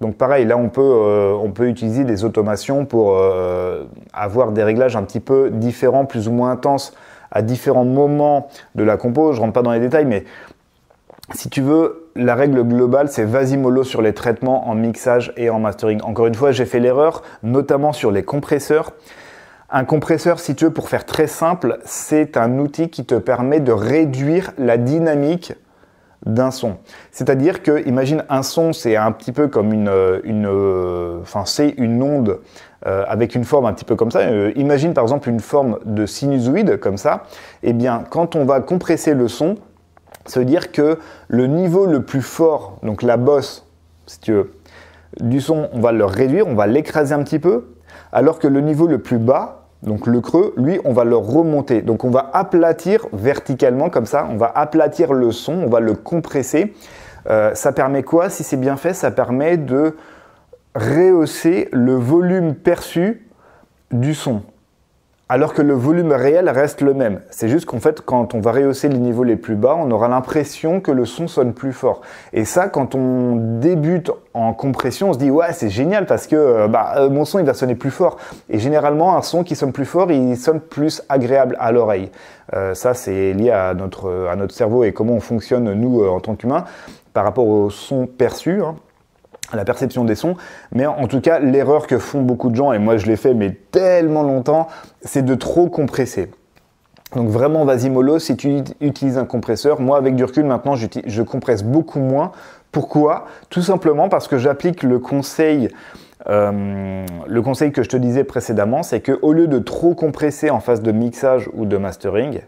Donc pareil, là on peut, euh, on peut utiliser des automations pour euh, avoir des réglages un petit peu différents, plus ou moins intenses, à différents moments de la compo. Je ne rentre pas dans les détails, mais si tu veux, la règle globale, c'est vas-y mollo sur les traitements en mixage et en mastering. Encore une fois, j'ai fait l'erreur, notamment sur les compresseurs. Un compresseur, si tu veux, pour faire très simple, c'est un outil qui te permet de réduire la dynamique d'un son. C'est-à-dire que, imagine un son, c'est un petit peu comme une, euh, une, euh, enfin c'est une onde euh, avec une forme un petit peu comme ça. imagine par exemple une forme de sinusoïde comme ça. Eh bien, quand on va compresser le son, ça veut dire que le niveau le plus fort, donc la bosse, si tu veux, du son, on va le réduire, on va l'écraser un petit peu, alors que le niveau le plus bas, donc le creux, lui, on va le remonter. Donc on va aplatir verticalement comme ça, on va aplatir le son, on va le compresser. Euh, ça permet quoi Si c'est bien fait, ça permet de rehausser le volume perçu du son alors que le volume réel reste le même. C'est juste qu'en fait, quand on va rehausser les niveaux les plus bas, on aura l'impression que le son sonne plus fort. Et ça, quand on débute en compression, on se dit ouais, c'est génial parce que euh, bah, euh, mon son il va sonner plus fort. Et généralement, un son qui sonne plus fort, il sonne plus agréable à l'oreille. Euh, ça, c'est lié à notre à notre cerveau et comment on fonctionne nous en tant qu'humain, par rapport au son perçu. Hein la perception des sons, mais en tout cas l'erreur que font beaucoup de gens, et moi je l'ai fait mais tellement longtemps, c'est de trop compresser. Donc vraiment, vas-y mollo, si tu utilises un compresseur, moi avec du recul maintenant, je compresse beaucoup moins. Pourquoi Tout simplement parce que j'applique le conseil, euh, le conseil que je te disais précédemment, c'est que au lieu de trop compresser en phase de mixage ou de mastering,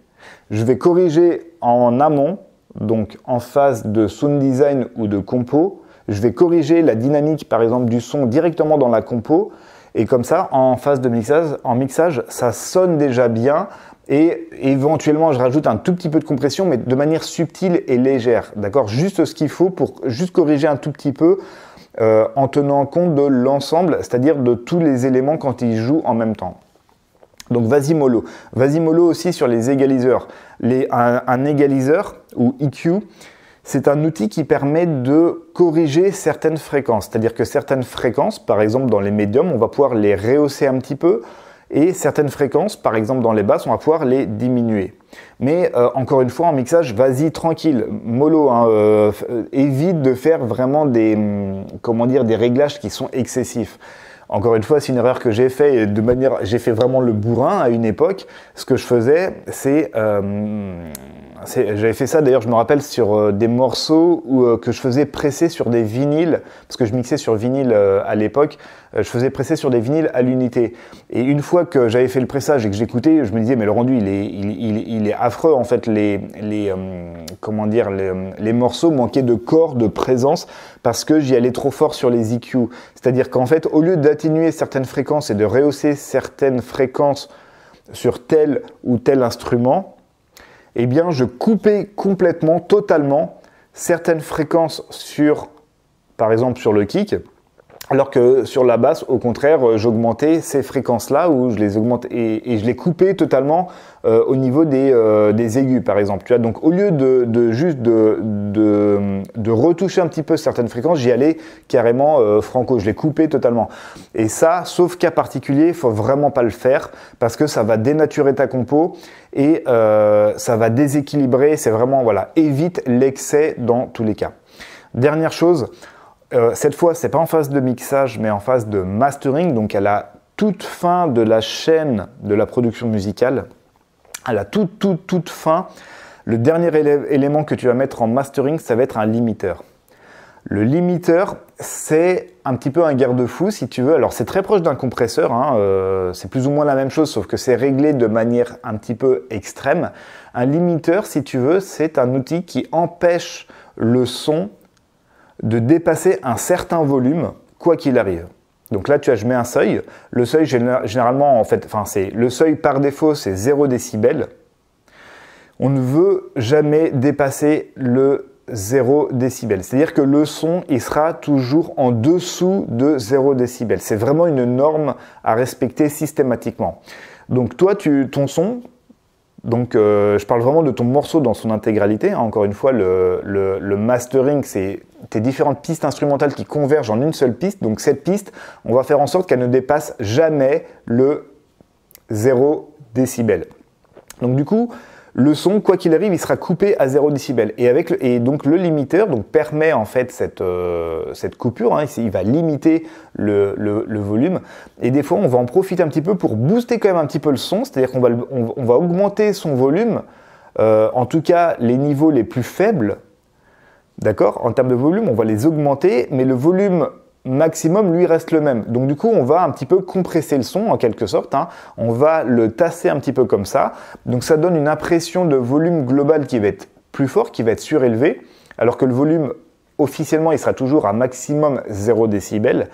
je vais corriger en amont, donc en phase de sound design ou de compo, je vais corriger la dynamique, par exemple, du son directement dans la compo. Et comme ça, en phase de mixage, en mixage, ça sonne déjà bien. Et éventuellement, je rajoute un tout petit peu de compression, mais de manière subtile et légère. D'accord Juste ce qu'il faut pour juste corriger un tout petit peu euh, en tenant compte de l'ensemble, c'est-à-dire de tous les éléments quand ils jouent en même temps. Donc vas-y mollo. Vas-y mollo aussi sur les égaliseurs. un, un, égaliseur ou EQ, c'est un outil qui permet de corriger certaines fréquences. C'est-à-dire que certaines fréquences, par exemple dans les médiums, on va pouvoir les rehausser un petit peu. Et certaines fréquences, par exemple dans les basses, on va pouvoir les diminuer. Mais euh, encore une fois, en mixage, vas-y tranquille, mollo, hein, euh, euh, évite de faire vraiment des, hum, comment dire, des réglages qui sont excessifs. Encore une fois, c'est une erreur que j'ai fait et de manière, j'ai fait vraiment le bourrin à une époque. Ce que je faisais, c'est, euh, j'avais fait ça d'ailleurs, je me rappelle sur euh, des morceaux où, euh, que je faisais presser sur des vinyles, parce que je mixais sur vinyle à l'époque. Euh, je faisais presser sur des vinyles à l'unité. Et une fois que j'avais fait le pressage et que j'écoutais, je me disais, mais le rendu, il est, affreux. En fait, les, euh, comment dire, morceaux manquaient de corps, de présence, parce que j'y allais trop fort sur les EQ. C'est-à-dire qu'en fait, au lieu d'atténuer certaines fréquences et de rehausser certaines fréquences sur tel ou tel instrument, eh bien, je coupais complètement, totalement, certaines fréquences sur, par exemple, sur le kick, alors que sur la basse, au contraire, euh, j'augmentais ces fréquences-là où je les augmente et, je les coupais totalement euh, au niveau euh, des, aigus, par exemple. Tu Donc au lieu de, juste de, retoucher un petit peu certaines fréquences, j'y allais carrément franco, je les coupais totalement. Et ça, sauf cas particulier, faut vraiment pas le faire parce que ça va dénaturer ta compo et ça va déséquilibrer. C'est vraiment, voilà, évite l'excès dans tous les cas. Dernière chose, euh, cette fois, c'est pas en phase de mixage, mais en phase de mastering, donc à la toute fin de la chaîne de la production musicale, à la toute, toute, toute fin, le dernier élément que tu vas mettre en mastering, ça va être un limiteur. Le limiteur, c'est un petit peu un garde-fou, si tu veux. Alors, c'est très proche d'un compresseur, hein, euh, c'est plus ou moins la même chose, sauf que c'est réglé de manière un petit peu extrême. Un limiteur, si tu veux, c'est un outil qui empêche le son de dépasser un certain volume, quoi qu'il arrive. Donc là, tu as, je mets un seuil. Le seuil, généralement, en fait, enfin, c'est le seuil par défaut, c'est 0 décibel. On ne veut jamais dépasser le 0 décibel. C'est-à-dire que le son, il sera toujours en dessous de 0 décibel. C'est vraiment une norme à respecter systématiquement. Donc toi, tu, ton son, donc euh, je parle vraiment de ton morceau dans son intégralité. Hein. Encore une fois, le mastering, c'est tes différentes pistes instrumentales qui convergent en une seule piste. Donc cette piste, on va faire en sorte qu'elle ne dépasse jamais le 0 décibel. Donc du coup, le son, quoi qu'il arrive, il sera coupé à 0 décibel. Et, avec et donc le limiteur donc, permet en fait cette, euh, cette coupure, hein. il va limiter le, volume. Et des fois, on va en profiter un petit peu pour booster quand même un petit peu le son, c'est-à-dire qu'on va, va augmenter son volume, euh, en tout cas les niveaux les plus faibles, D'accord En termes de volume, on va les augmenter, mais le volume maximum lui reste le même. Donc du coup, on va un petit peu compresser le son en quelque sorte. Hein. On va le tasser un petit peu comme ça. Donc ça donne une impression de volume global qui va être plus fort, qui va être surélevé, alors que le volume officiellement, il sera toujours à maximum 0 décibels.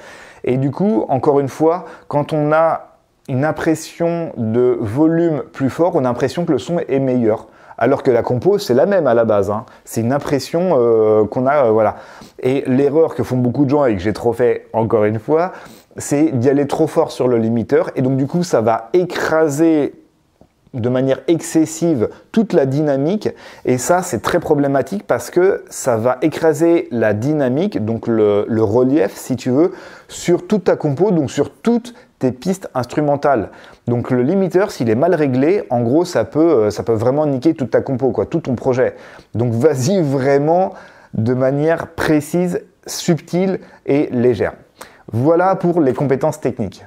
Et du coup, encore une fois, quand on a une impression de volume plus fort, on a l'impression que le son est meilleur alors que la compo, c'est la même à la base. Hein. C'est une impression euh, qu'on a, euh, voilà. Et l'erreur que font beaucoup de gens et que j'ai trop fait encore une fois, c'est d'y aller trop fort sur le limiteur, et donc du coup, ça va écraser de manière excessive toute la dynamique et ça c'est très problématique parce que ça va écraser la dynamique donc le, relief si tu veux sur toute ta compo donc sur toute des pistes instrumentales. Donc le limiteur, s'il est mal réglé, en gros, ça peut, euh, ça peut vraiment niquer toute ta compo, quoi, tout ton projet. Donc vas-y vraiment de manière précise, subtile et légère. Voilà pour les compétences techniques.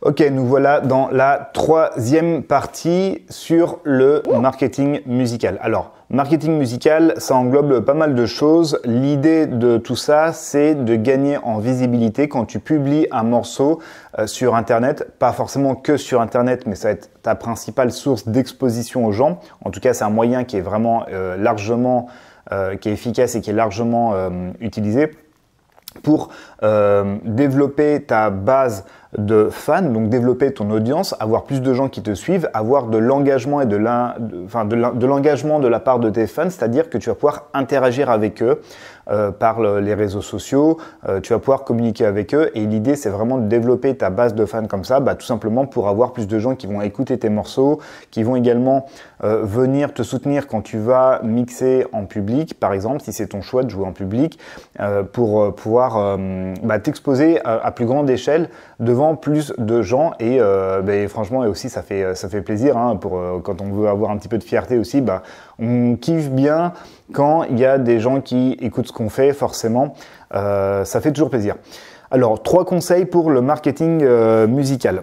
Ok, nous voilà dans la troisième partie sur le marketing musical. Alors, Marketing musical, ça englobe pas mal de choses. L'idée de tout ça, c'est de gagner en visibilité quand tu publies un morceau euh, sur Internet. Pas forcément que sur Internet, mais ça va être ta principale source d'exposition aux gens. En tout cas, c'est un moyen qui est vraiment euh, largement, euh, qui est efficace et qui est largement utilisé pour développer ta base de fans, donc développer ton audience, avoir plus de gens qui te suivent, avoir de l'engagement et de de, l'engagement de la part de tes fans, c'est-à-dire que tu vas pouvoir interagir avec eux, euh, par les réseaux sociaux. Euh, tu vas pouvoir communiquer avec eux. Et l'idée, c'est vraiment de développer ta base de fans comme ça, bah, tout simplement pour avoir plus de gens qui vont écouter tes morceaux, qui vont également euh, venir te soutenir quand tu vas mixer en public, par exemple, si c'est ton choix de jouer en public, pour pouvoir bah, t'exposer à, plus grande échelle devant plus de gens. Et bah, franchement, et aussi, ça fait, plaisir hein, quand on veut avoir un petit peu de fierté aussi. On kiffe bien quand il y a des gens qui écoutent ce qu'on fait, forcément. Euh, ça fait toujours plaisir. Alors, trois conseils pour le marketing euh, musical.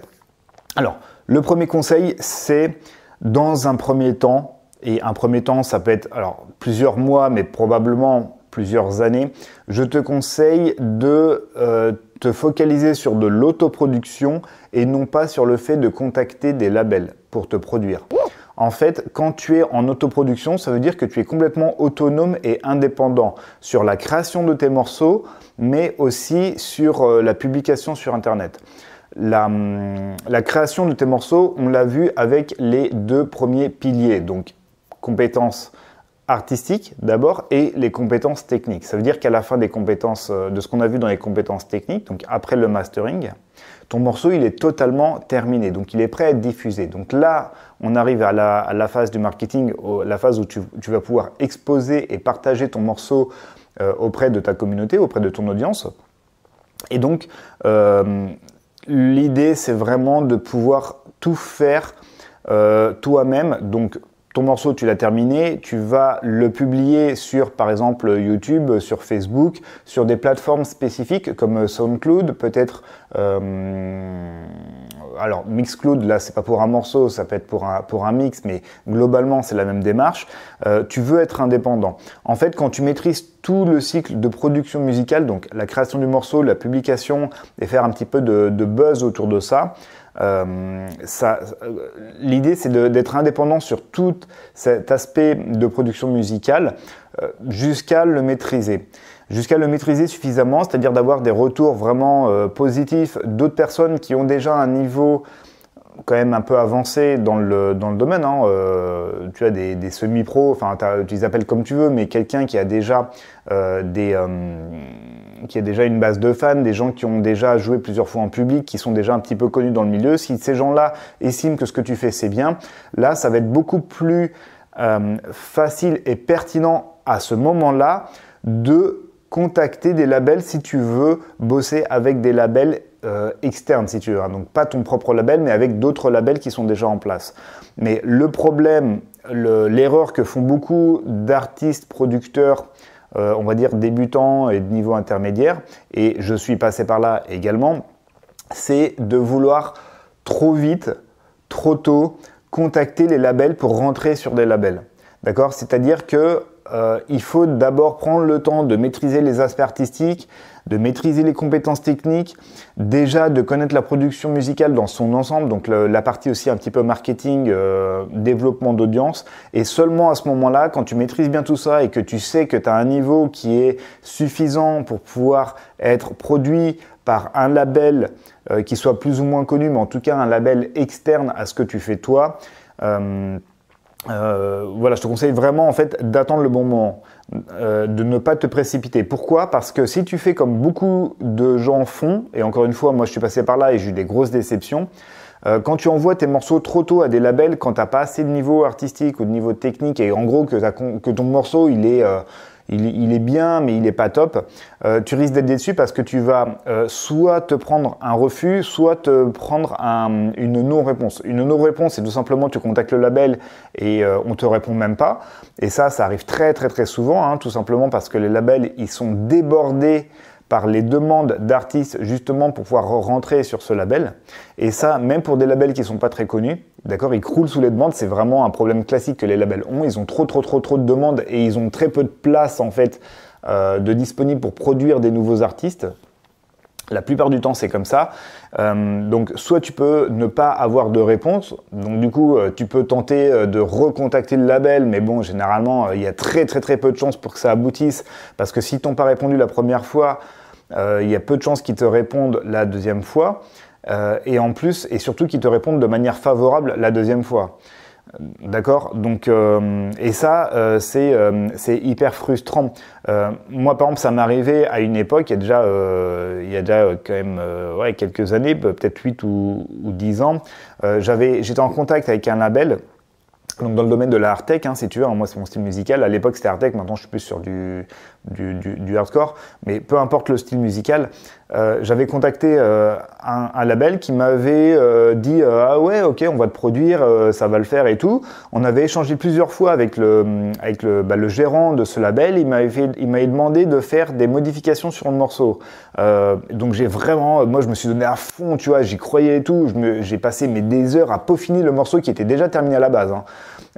Alors, le premier conseil, c'est dans un premier temps, et un premier temps, ça peut être alors, plusieurs mois, mais probablement plusieurs années, je te conseille de euh, te focaliser sur de l'autoproduction et non pas sur le fait de contacter des labels pour te produire. En fait, quand tu es en autoproduction, ça veut dire que tu es complètement autonome et indépendant sur la création de tes morceaux, mais aussi sur euh, la publication sur Internet. Hum, la, création de tes morceaux, on l'a vu avec les deux premiers piliers, donc compétences artistiques d'abord et les compétences techniques. Ça veut dire qu'à la fin des compétences, euh, de ce qu'on a vu dans les compétences techniques, donc après le mastering, ton morceau, il est totalement terminé. Donc, il est prêt à être diffusé. Donc là, on arrive à la, phase du marketing, la phase où tu, vas pouvoir exposer et partager ton morceau euh, auprès de ta communauté, auprès de ton audience. Et donc, euh, l'idée, c'est vraiment de pouvoir tout faire euh, toi-même. Donc, ton morceau, tu l'as terminé, tu vas le publier sur, par exemple, YouTube, sur Facebook, sur des plateformes spécifiques comme euh, SoundCloud, peut-être. Euh, alors, Mixcloud, là, c'est pas pour un morceau, ça peut être pour un, pour un mix, mais globalement, c'est la même démarche. Euh, tu veux être indépendant. En fait, quand tu maîtrises tout le cycle de production musicale, donc la création du morceau, la publication, et faire un petit peu de buzz autour de ça, euh, l'idée, c'est d'être indépendant sur tout cet aspect de production musicale euh, jusqu'à le maîtriser. Jusqu'à le maîtriser suffisamment, c'est-à-dire d'avoir des retours vraiment euh, positifs d'autres personnes qui ont déjà un niveau quand même un peu avancé dans le, dans domaine. Hein. tu as des, semi pro enfin tu les appelles comme tu veux, mais quelqu'un qui a déjà des, qui a déjà une base de fans, des gens qui ont déjà joué plusieurs fois en public, qui sont déjà un petit peu connus dans le milieu, si ces gens-là estiment que ce que tu fais c'est bien, là ça va être beaucoup plus euh, facile et pertinent à ce moment-là de contacter des labels si tu veux bosser avec des labels euh, externes, si tu veux. Hein. Donc pas ton propre label, mais avec d'autres labels qui sont déjà en place. Mais le problème, l'erreur que font beaucoup d'artistes, producteurs, euh, on va dire, débutant et de niveau intermédiaire, et je suis passé par là également, c'est de vouloir trop vite, trop tôt, contacter les labels pour rentrer sur des labels. D'accord C'est-à-dire qu'il euh, faut d'abord prendre le temps de maîtriser les aspects artistiques, de maîtriser les compétences techniques, déjà de connaître la production musicale dans son ensemble, donc la partie aussi un petit peu marketing, euh, développement d'audience. Et seulement à ce moment-là, quand tu maîtrises bien tout ça et que tu sais que tu as un niveau qui est suffisant pour pouvoir être produit par un label euh, qui soit plus ou moins connu, mais en tout cas un label externe à ce que tu fais toi. Euh, voilà, je te conseille vraiment en fait d'attendre le bon moment. Euh, de ne pas te précipiter. Pourquoi Parce que si tu fais comme beaucoup de gens font, et encore une fois, moi je suis passé par là et j'ai eu des grosses déceptions, euh, quand tu envoies tes morceaux trop tôt à des labels, quand n'as pas assez de niveau artistique ou de niveau technique, et en gros que, ton morceau il est, euh, il, est bien, mais il n'est pas top, euh, tu risques d'être déçu parce que tu vas euh, soit te prendre un refus, soit te prendre une non-réponse. Une non-réponse, c'est tout simplement tu contactes le label et on euh, on te répond même pas. Et ça, ça arrive très très très souvent, hein, tout simplement parce que les labels, ils sont débordés par les demandes d'artistes justement pour pouvoir rentrer sur ce label. Et ça, même pour des labels qui sont pas très connus, d'accord, ils croulent sous les demandes. C'est vraiment un problème classique que les labels ont. Ils ont trop, trop, trop, trop de demandes et ils ont très peu de place en fait euh, de disponible pour produire des nouveaux artistes. La plupart du temps, c'est comme ça. Euh, donc, soit tu peux ne pas avoir de réponse. Donc, du coup, euh, tu peux tenter de recontacter le label. Mais bon, généralement, il y a très, très, très peu de chances pour que ça aboutisse. Parce que si t'ont pas répondu la première fois, euh, il y a peu de chances qu'ils te répondent la deuxième fois. Euh, et en plus, et surtout qu'ils te répondent de manière favorable la deuxième fois. Euh, d'accord Donc, et ça, c'est hyper frustrant. moi, par exemple, ça m'est arrivé à une époque, il y a déjà, il y a déjà quand même quelques années, peut-être 8 ou, ou 10 ans, j'étais en contact avec un label donc dans le domaine de la hard tech, hein, si tu veux, hein, moi c'est mon style musical. À l'époque c'était hard tech, maintenant je suis plus sur du, du, hardcore. Mais peu importe le style musical, euh, j'avais contacté euh, un, label qui m'avait euh, dit ah ouais ok on va te produire, ça va le faire et tout. On avait échangé plusieurs fois avec le avec le, bah, gérant de ce label. Il m'avait il m'avait demandé de faire des modifications sur le morceau. donc j'ai vraiment, moi je me suis donné à fond, tu vois, j'y croyais et tout. J'ai passé mes des heures à peaufiner le morceau qui était déjà terminé à la base. Hein.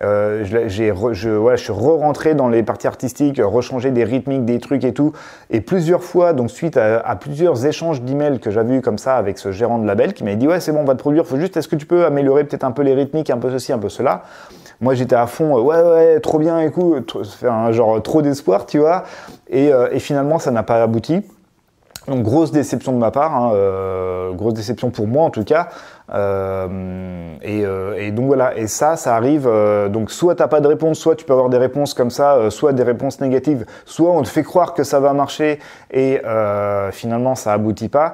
Euh, j'ai je, je suis re-rentré dans les parties artistiques, rechanger des rythmiques, des trucs et tout. Et plusieurs fois, donc suite à, plusieurs échanges d'emails que j'avais eu comme ça avec ce gérant de label qui m'a dit ouais c'est bon on va te produire, faut juste est-ce que tu peux améliorer peut-être un peu les rythmiques, un peu ceci, un peu cela. Moi j'étais à fond euh, ouais ouais trop bien écoute, c'est un genre trop d'espoir tu vois. Euh, et, finalement ça n'a pas abouti. Donc grosse déception de ma part, hein, euh, grosse déception pour moi en tout cas. Euh, euh, et, donc voilà, et ça, ça arrive. Euh, donc soit t'as pas de réponse, soit tu peux avoir des réponses comme ça, soit des réponses négatives, soit on te fait croire que ça va marcher et finalement ça aboutit pas.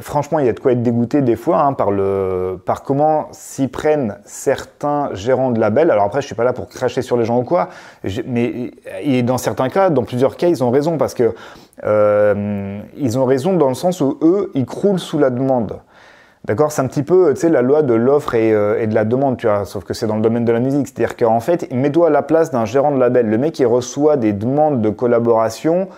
franchement, il y a de quoi être dégoûté des fois hein, par le, par comment s'y prennent certains gérants de labels. Alors après, je suis pas là pour cracher sur les gens ou quoi, mais dans certains cas, dans plusieurs cas, ils ont raison parce que ils ont raison dans le sens où eux, ils croulent sous la demande. D'accord C'est un petit peu, tu sais, la loi de l'offre euh, et, de la demande, tu vois, sauf que c'est dans le domaine de la musique. C'est-à-dire qu'en fait, mets-toi à la place d'un gérant de label. Le mec, qui reçoit des demandes de collaboration,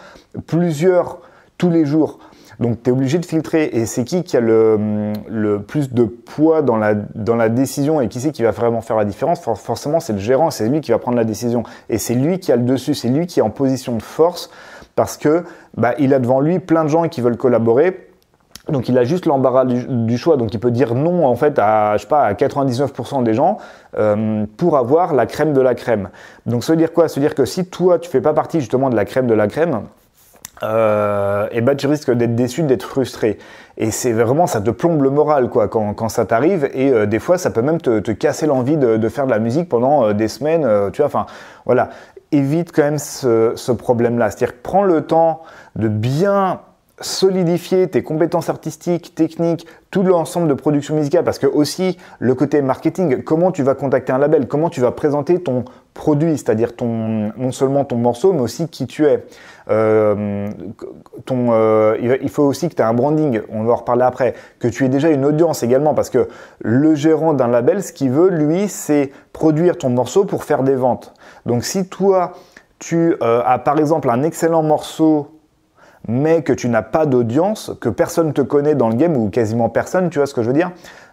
plusieurs, tous les jours. Donc, tu es obligé de filtrer. Et c'est qui qui a mm, le, plus de poids dans la, dans la décision et qui c'est qui va vraiment faire la différence Forcément, c'est le gérant, c'est lui qui va prendre la décision. Et c'est lui qui a le dessus, c'est lui qui est en position de force parce que bah, il a devant lui plein de gens qui veulent collaborer donc il a juste l'embarras du, choix, donc il peut dire non en fait à je sais pas à 99% des gens euh, pour avoir la crème de la crème. Donc ça veut dire quoi Ça veut dire que si toi tu fais pas partie justement de la crème de la crème, et euh, eh ben tu risques d'être déçu, d'être frustré. Et c'est vraiment, ça te plombe le moral, quoi, quand, ça t'arrive. Et euh, des fois, ça peut même te, casser l'envie de, faire de la musique pendant des semaines, tu vois. Enfin, voilà. Évite quand même ce, ce problème-là. C'est-à-dire, prends le temps de bien solidifier tes compétences artistiques, techniques, tout l'ensemble de production musicale, parce que aussi le côté marketing, comment tu vas contacter un label, comment tu vas présenter ton produit, c'est-à-dire non seulement ton morceau, mais aussi qui tu es. Euh, euh, il faut aussi que tu aies un branding, on va en reparler après, que tu aies déjà une audience également, parce que le gérant d'un label, ce qu'il veut, lui, c'est produire ton morceau pour faire des ventes. Donc si toi, tu euh, as par exemple un excellent morceau mais que tu n'as pas d'audience, que personne te connaît dans le game ou quasiment personne, tu vois ce que je veux dire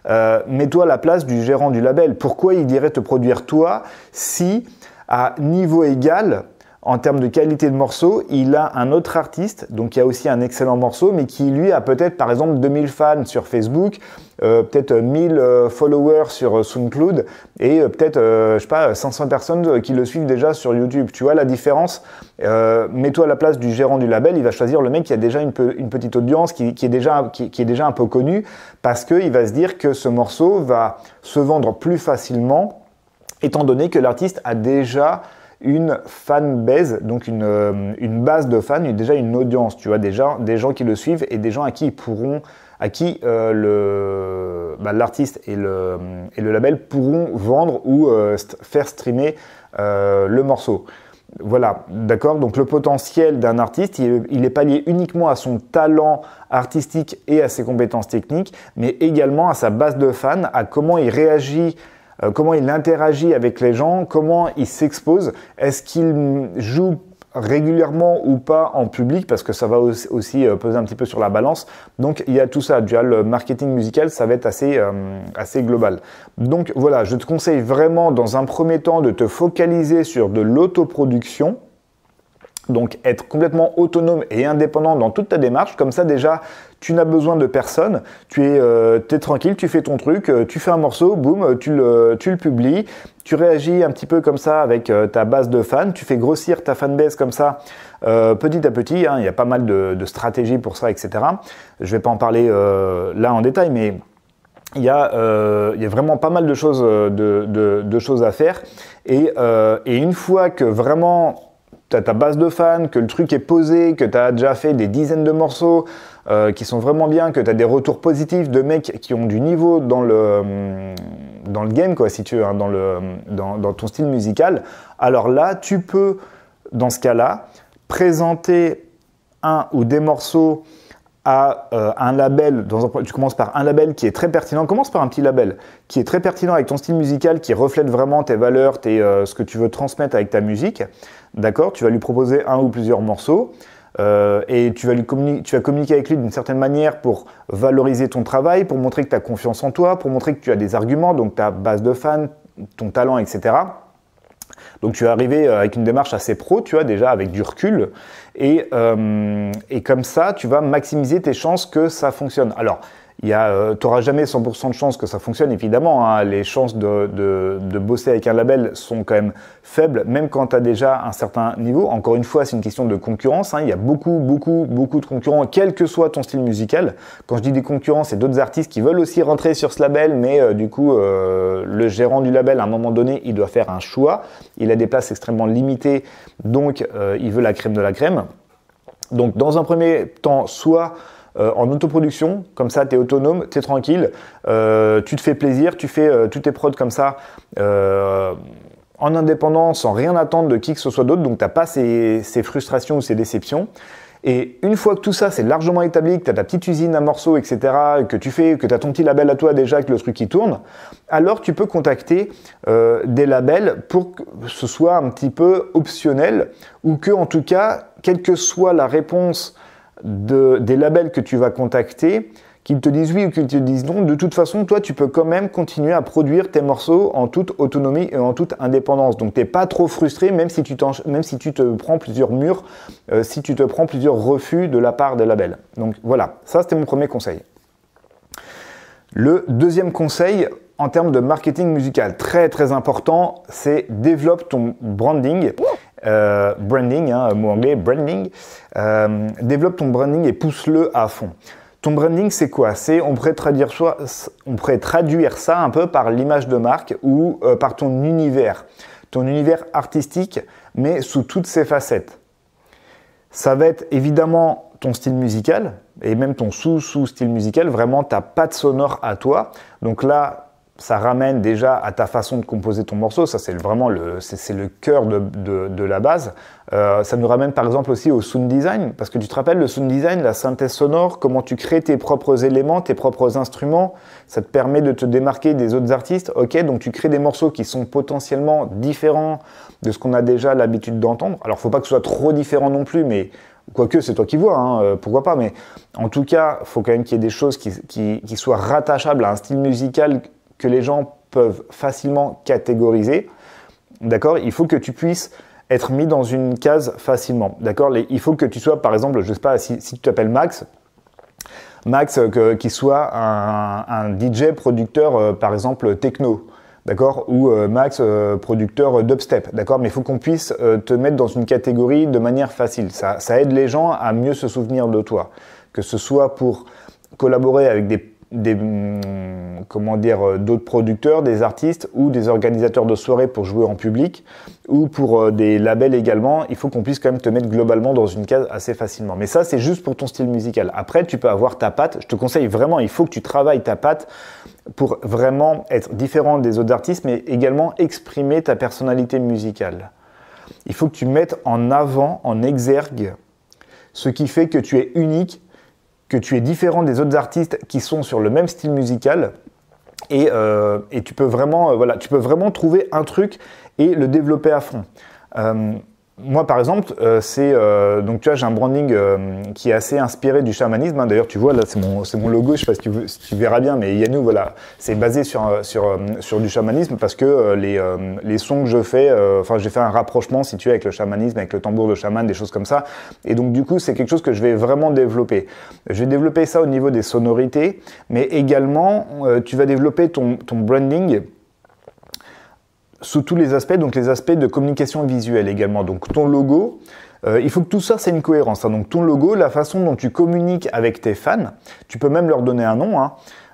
euh, Mets-toi à la place du gérant du label. Pourquoi il irait te produire toi si à niveau égal, en termes de qualité de morceau, il a un autre artiste, donc il y a aussi un excellent morceau, mais qui lui a peut-être par exemple 2000 fans sur Facebook, euh, peut-être 1000 euh, followers sur euh, SoundCloud et peut-être, je sais pas, 500 personnes qui le suivent déjà sur YouTube. Tu vois la différence Mets-toi à la place du gérant du label, il va choisir le mec qui a déjà une, petite audience, déjà, qui, qui, est déjà un peu connu, parce qu'il va se dire que ce morceau va se vendre plus facilement, étant donné que l'artiste a déjà une fanbase, donc une, euh, base de fans, déjà une audience, tu vois, déjà des gens qui le suivent et des gens à qui pourront, à qui euh, le, bah, l'artiste et le, et le, label pourront vendre ou euh, faire streamer le morceau. Voilà, d'accord Donc le potentiel d'un artiste, il est, pas lié uniquement à son talent artistique et à ses compétences techniques, mais également à sa base de fans, à comment il réagit euh, comment il interagit avec les gens, comment il s'expose, est-ce qu'il joue régulièrement ou pas en public parce que ça va aussi euh, peser un petit peu sur la balance. Donc il y a tout ça, dual le marketing musical, ça va être assez euh, assez global. Donc voilà, je te conseille vraiment dans un premier temps de te focaliser sur de l'autoproduction donc être complètement autonome et indépendant dans toute ta démarche, comme ça déjà tu n'as besoin de personne, tu es, euh, tranquille, tu fais ton truc, euh, tu fais un morceau, boum, tu le, tu publies, tu réagis un petit peu comme ça avec euh, ta base de fans, tu fais grossir ta fanbase comme ça petit à petit, hein. il y a pas mal de, stratégies pour ça, etc. Je ne vais pas en parler là en détail, mais il y, a, vraiment pas mal de choses, de, choses à faire. et une fois que vraiment as ta base de fans, que le truc est posé, que tu as déjà fait des dizaines de morceaux euh, qui sont vraiment bien, que tu as des retours positifs de mecs qui ont du niveau dans le hum, dans le game quoi, si tu veux, hein, hum, dans ton style musical. Alors là, tu peux dans ce cas-là présenter un ou des morceaux à euh, un label, tu commences par un label qui est très pertinent, commence par un petit label qui est très pertinent avec ton style musical, qui reflète vraiment tes valeurs, euh, ce que tu veux transmettre avec ta musique, d'accord Tu vas lui proposer un ou plusieurs morceaux euh, et tu vas, tu vas communiquer avec lui d'une certaine manière pour valoriser ton travail, pour montrer que tu as confiance en toi, pour montrer que tu as des arguments, donc ta base de fans, ton talent, etc. Donc tu es arrivé euh, avec une démarche assez pro, tu vois, déjà avec du recul. Et, euh, et comme ça, tu vas maximiser tes chances que ça fonctionne. Alors, il euh, tu n'auras jamais 100% de chance que ça fonctionne, évidemment. Hein. les chances de, bosser avec un label sont quand même faibles, même quand tu as déjà un certain niveau. Encore une fois, c'est une question de concurrence. Hein. il y a beaucoup, beaucoup, beaucoup de concurrents, quel que soit ton style musical. Quand je dis des concurrents, c'est d'autres artistes qui veulent aussi rentrer sur ce label, mais euh, du coup, euh, le gérant du label, à un moment donné, il doit faire un choix. Il a des places extrêmement limitées, donc il veut la crème de la crème. Donc, dans un premier temps, soit euh, en autoproduction, comme ça tu es autonome, tu es tranquille, euh, tu te fais plaisir, tu fais toutes euh, tous tes prods comme ça en indépendance, sans rien attendre de qui que ce soit d'autre, donc tu n'as pas ces, frustrations ou ces déceptions. Et une fois que tout ça c'est largement établi, que tu as ta petite usine à morceaux, etc., que tu fais, que tu as ton petit label à toi déjà, que le truc qui tourne, alors tu peux contacter des labels pour que ce soit un petit peu optionnel ou que en tout cas, quelle que soit la réponse de, des labels que tu vas contacter, qu'ils te disent oui ou qu'ils te disent non, de toute façon, toi, tu peux quand même continuer à produire tes morceaux en toute autonomie et en toute indépendance. Donc, t'es pas trop frustré, même si tu, si tu te prends plusieurs murs, euh, si tu te prends plusieurs refus de la part des labels. Donc, voilà, ça, c'était mon premier conseil. Le deuxième conseil en termes de marketing musical, très très important, c'est développe ton branding. Euh, branding, hein, mot anglais, branding, euh, développe ton branding et pousse-le à fond. Ton branding, c'est quoi C'est on pourrait traduire ça un peu par l'image de marque ou euh, par ton univers, ton univers artistique, mais sous toutes ses facettes. Ça va être évidemment ton style musical et même ton sous-sous style musical, vraiment ta patte sonore à toi. Donc là, ça ramène déjà à ta façon de composer ton morceau, ça c'est vraiment le, c'est, le cœur de, de, la base. Euh, ça nous ramène par exemple aussi au sound design, parce que tu te rappelles le sound design, la synthèse sonore, comment tu crées tes propres éléments, tes propres instruments, ça te permet de te démarquer des autres artistes, ok, donc tu crées des morceaux qui sont potentiellement différents de ce qu'on a déjà l'habitude d'entendre. Alors faut pas que ce soit trop différent non plus, mais quoique c'est toi qui vois, hein, euh, pourquoi pas, mais en tout cas, faut quand même qu'il y ait des choses qui, qui, qui soient rattachables à un style musical que les gens peuvent facilement catégoriser, d'accord, il faut que tu puisses être mis dans une case facilement, d'accord. Il faut que tu sois, par exemple, je sais pas, si, tu t'appelles Max, Max, euh, qui soit un, DJ producteur, euh, par exemple, techno, d'accord Ou euh, Max, producteur d'upstep, d'accord Mais il faut qu'on puisse te mettre dans une catégorie de manière facile. Ça, ça, aide les gens à mieux se souvenir de toi, que ce soit pour collaborer avec des des, hum, comment dire, euh, d'autres producteurs, des artistes ou des organisateurs de soirées pour jouer en public ou pour euh, des labels également, il faut qu'on puisse quand même te mettre globalement dans une case assez facilement. Mais ça, c'est juste pour ton style musical. Après, tu peux avoir ta patte. Je te conseille vraiment, il faut que tu travailles ta patte pour vraiment être différent des autres artistes, mais également exprimer ta personnalité musicale. Il faut que tu mettes en avant, en exergue, ce qui fait que tu es unique tu es différent des autres artistes qui sont sur le même style musical. Et, euh, tu, peux vraiment, euh, voilà, tu peux vraiment trouver un truc et le développer à fond. Euh, moi, par exemple, euh, c'est euh, donc tu vois, j'ai un branding euh, qui est assez inspiré du chamanisme. Hein. D'ailleurs, tu vois là, c'est mon, c'est mon logo. Je sais pas si tu, verras bien, mais Yannou, voilà, c'est basé sur sur sur du chamanisme parce que les les sons que je fais, enfin, j'ai fait un rapprochement situé avec le chamanisme, avec le tambour de chaman, des choses comme ça. Et donc du coup, c'est quelque chose que je vais vraiment développer. Je vais développer ça au niveau des sonorités, mais également, tu vas développer ton ton branding sous tous les aspects, donc les aspects de communication visuelle également. Donc ton logo, euh, il faut que tout ça, c'est une cohérence. Hein. Donc ton logo, la façon dont tu communiques avec tes fans, tu peux même leur donner un nom. Hein.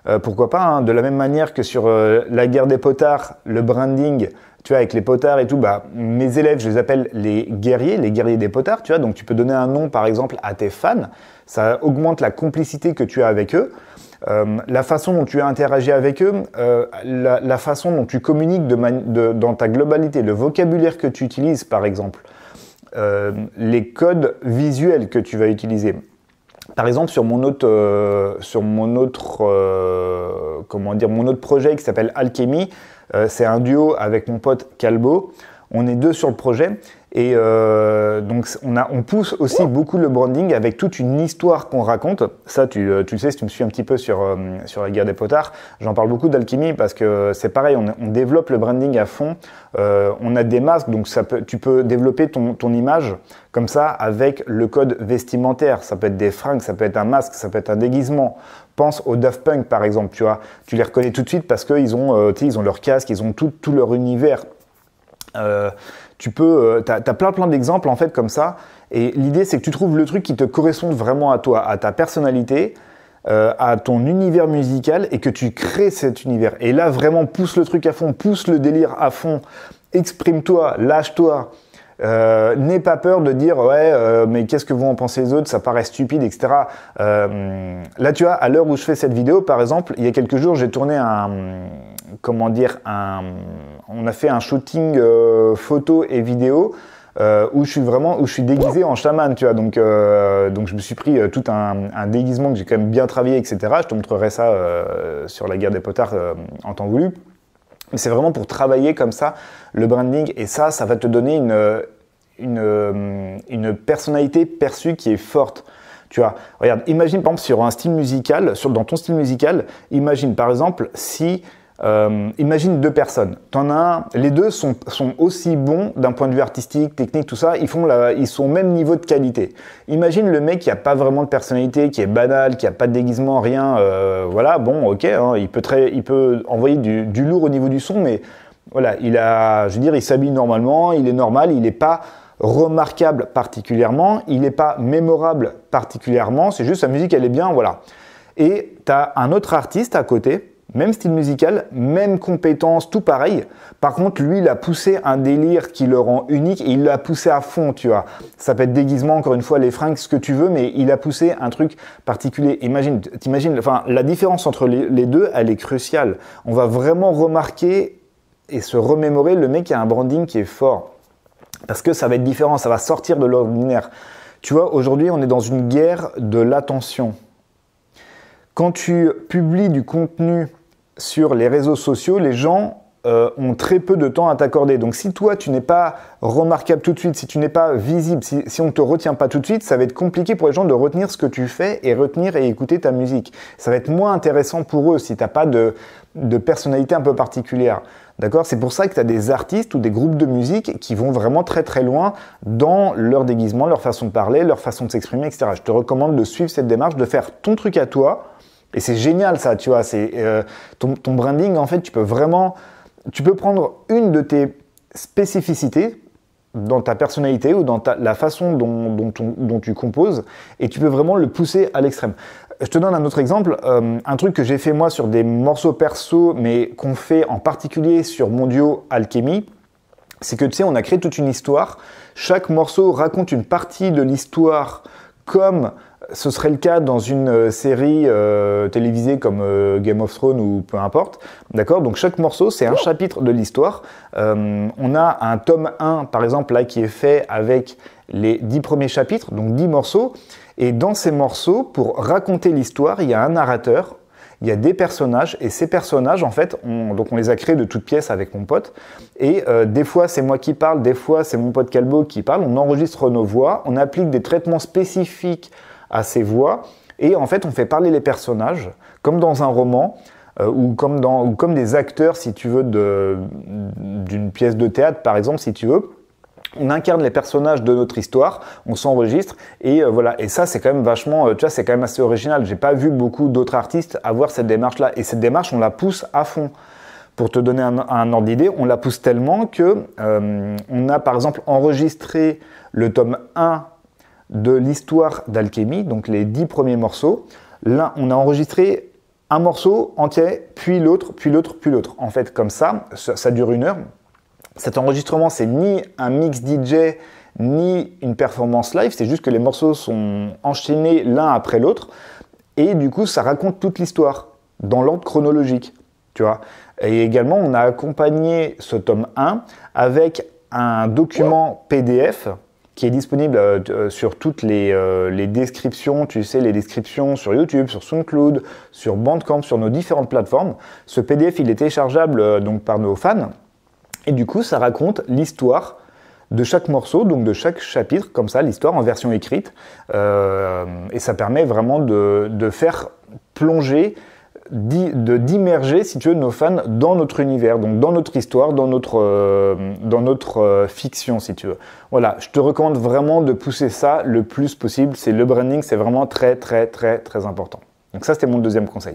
Euh, pourquoi pas hein, De la même manière que sur euh, la guerre des potards, le branding, tu vois, avec les potards et tout, bah, mes élèves, je les appelle les guerriers, les guerriers des potards, tu vois. Donc, tu peux donner un nom, par exemple, à tes fans. Ça augmente la complicité que tu as avec eux. Euh, la façon dont tu as interagi avec eux, euh, la, façon dont tu communiques dans ta globalité, le vocabulaire que tu utilises, par exemple, euh, les codes visuels que tu vas utiliser. Par exemple, sur mon autre, sur mon autre, comment dire, mon autre projet qui s'appelle Alchemy, euh, c'est un duo avec mon pote Calbo. On est deux sur le projet et euh, donc, on, a, on pousse aussi beaucoup le branding avec toute une histoire qu'on raconte. Ça, tu, euh, le sais, si tu me suis un petit peu sur, euh, sur la guerre des potards, j'en parle beaucoup d'alchimie parce que c'est pareil, on, développe le branding à fond. on a des masques, donc tu peux développer ton, image comme ça avec le code vestimentaire. Ça peut être des fringues, ça peut être un masque, ça peut être un déguisement pense aux Daft Punk par exemple, tu vois, tu les reconnais tout de suite parce qu'ils ont, ils ont leur casque, ils ont tout, tout leur univers. Euh, tu peux, euh, tu as plein plein d'exemples en fait comme ça. Et l'idée c'est que tu trouves le truc qui te corresponde vraiment à toi, à ta personnalité, euh, à ton univers musical et que tu crées cet univers. Et là vraiment pousse le truc à fond, pousse le délire à fond, exprime-toi, lâche-toi. Euh, N'aie pas peur de dire ouais, euh, mais qu'est-ce que vous en pensez les autres Ça paraît stupide, etc. Euh, là, tu vois, à l'heure où je fais cette vidéo, par exemple, il y a quelques jours, j'ai tourné un comment dire un, on a fait un shooting euh, photo et vidéo. où je suis vraiment où je suis déguisé en chaman tu vois donc donc je me suis pris tout un, un, déguisement que j'ai quand même bien travaillé etc je te montrerai ça sur la guerre des potards en temps voulu mais c'est vraiment pour travailler comme ça le branding et ça, ça va te donner une, une, euh, une personnalité perçue qui est forte. Tu vois, regarde, imagine par exemple sur un style musical, sur, dans ton style musical, imagine par exemple si euh, imagine deux personnes. T'en as un, les deux sont, sont aussi bons d'un point de vue artistique, technique, tout ça. Ils font ils sont au même niveau de qualité. Imagine le mec qui a pas vraiment de personnalité, qui est banal, qui a pas de déguisement, rien. Euh, voilà, bon, ok, hein, il peut très, il peut envoyer du, du, lourd au niveau du son, mais voilà, il a, je veux dire, il s'habille normalement, il est normal, il n'est pas remarquable particulièrement, il n'est pas mémorable particulièrement. C'est juste sa musique, elle est bien, voilà. Et as un autre artiste à côté même style musical, même compétence, tout pareil. Par contre, lui, il a poussé un délire qui le rend unique et il l'a poussé à fond, tu vois. Ça peut être déguisement, encore une fois, les fringues, ce que tu veux, mais il a poussé un truc particulier. Imagine, t'imagines, enfin, la différence entre les deux, elle est cruciale. On va vraiment remarquer et se remémorer le mec qui a un branding qui est fort. Parce que ça va être différent, ça va sortir de l'ordinaire. Tu vois, aujourd'hui, on est dans une guerre de l'attention. Quand tu publies du contenu sur les réseaux sociaux, les gens euh, ont très peu de temps à t'accorder. Donc si toi, tu n'es pas remarquable tout de suite, si tu n'es pas visible, si, on ne te retient pas tout de suite, ça va être compliqué pour les gens de retenir ce que tu fais et retenir et écouter ta musique. Ça va être moins intéressant pour eux si tu n'as pas de, de personnalité un peu particulière. D'accord C'est pour ça que tu as des artistes ou des groupes de musique qui vont vraiment très très loin dans leur déguisement, leur façon de parler, leur façon de s'exprimer, etc. Je te recommande de suivre cette démarche, de faire ton truc à toi, et c'est génial ça, tu vois. C'est euh, ton, branding, en fait, tu peux vraiment, tu peux prendre une de tes spécificités dans ta personnalité ou dans la façon dont, tu composes et tu peux vraiment le pousser à l'extrême. Je te donne un autre exemple, euh, un truc que j'ai fait moi sur des morceaux perso, mais qu'on fait en particulier sur Mondio Alchemy, c'est que tu sais, on a créé toute une histoire. Chaque morceau raconte une partie de l'histoire comme ce serait le cas dans une euh, série euh, télévisée comme euh, Game of Thrones ou peu importe. D'accord Donc chaque morceau, c'est un oh. chapitre de l'histoire. on a un tome 1, par exemple, là, qui est fait avec les dix premiers chapitres, donc 10 morceaux. Et dans ces morceaux, pour raconter l'histoire, il y a un narrateur, il y a des personnages et ces personnages en fait on, les a créés de toutes pièces avec mon pote et des fois c'est moi qui parle des fois c'est mon pote Calbo qui parle on enregistre nos voix on applique des traitements spécifiques à ses voix. Et en fait, on fait parler les personnages, comme dans un roman, euh, ou, comme dans, ou comme des acteurs, si tu veux, d'une pièce de théâtre, par exemple, si tu veux. On incarne les personnages de notre histoire, on s'enregistre et euh, voilà. Et ça, c'est quand même vachement, euh, tu vois, c'est quand même assez original. J'ai pas vu beaucoup d'autres artistes avoir cette démarche-là. Et cette démarche, on la pousse à fond. Pour te donner un, un ordre d'idée, on la pousse tellement que on a par exemple enregistré le tome 1 de l'histoire d'alchimie donc les dix premiers morceaux. Là, on a enregistré un morceau entier, puis l'autre, puis l'autre, puis l'autre. En fait, comme ça, ça, ça dure une heure. Cet enregistrement, c'est ni un mix DJ, ni une performance live, c'est juste que les morceaux sont enchaînés l'un après l'autre, et du coup, ça raconte toute l'histoire, dans l'ordre chronologique, tu vois. Et également, on a accompagné ce tome 1 avec un document PDF, qui est disponible euh, euh, sur toutes euh, les, descriptions, tu sais, les descriptions sur YouTube, sur SoundCloud, sur Bandcamp, sur nos différentes plateformes. Ce PDF, il est téléchargeable donc par nos fans. Et du coup, ça raconte l'histoire de chaque morceau, donc de chaque chapitre, comme ça, l'histoire en version écrite. et ça permet vraiment de faire plonger d'immerger, si tu veux, nos fans dans notre univers, donc dans notre histoire, dans notre, euh, dans notre euh, fiction, si tu veux. Voilà, je te recommande vraiment de pousser ça le plus possible. C'est le branding, c'est vraiment très, très, très, très important. Donc ça, c'était mon deuxième conseil.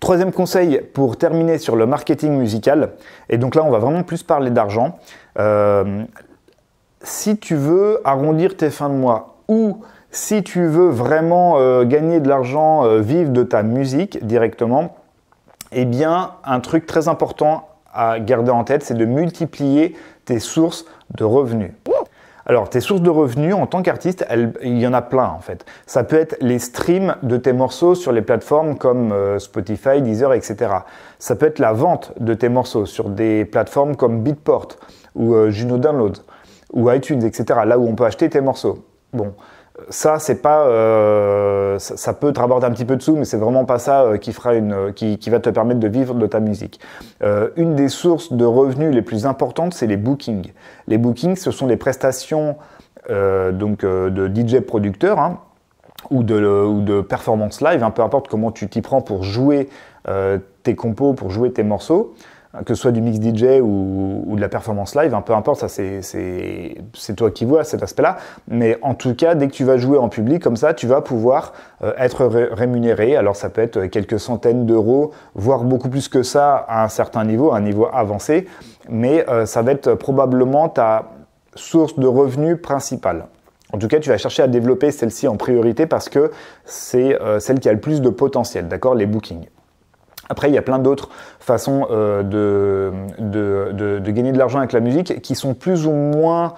Troisième conseil pour terminer sur le marketing musical, et donc là on va vraiment plus parler d'argent. Euh, si tu veux arrondir tes fins de mois ou si tu veux vraiment euh, gagner de l'argent, euh, vivre de ta musique directement, eh bien, un truc très important à garder en tête, c'est de multiplier tes sources de revenus. Alors, tes sources de revenus en tant qu'artiste, il y en a plein en fait. Ça peut être les streams de tes morceaux sur les plateformes comme euh, Spotify, Deezer, etc. Ça peut être la vente de tes morceaux sur des plateformes comme Beatport ou Juno Download ou iTunes, etc. Là où on peut acheter tes morceaux. Bon, ça, c'est pas, euh, ça, peut te rapporter un petit peu de sous, mais c'est vraiment pas ça euh, qui fera une, euh, qui, va te permettre de vivre de ta musique. une des sources de revenus les plus importantes, c'est les bookings. Les bookings, ce sont les prestations donc de DJ producteur hein, ou de performance live, hein, peu importe comment tu t'y prends pour jouer tes compos, pour jouer tes morceaux. Hein, que ce soit du mix DJ ou, de la performance live, un hein, peu importe, ça c'est toi qui vois cet aspect-là. Mais en tout cas, dès que tu vas jouer en public, comme ça, tu vas pouvoir euh, être rémunéré. Alors ça peut être quelques centaines d'euros, voire beaucoup plus que ça à un certain niveau, un niveau avancé. Mais euh, ça va être probablement ta source de revenus principale. En tout cas, tu vas chercher à développer celle-ci en priorité parce que c'est euh, celle qui a le plus de potentiel, d'accord Les bookings. Après, il y a plein d'autres façons euh, de, gagner de l'argent avec la musique qui sont plus ou moins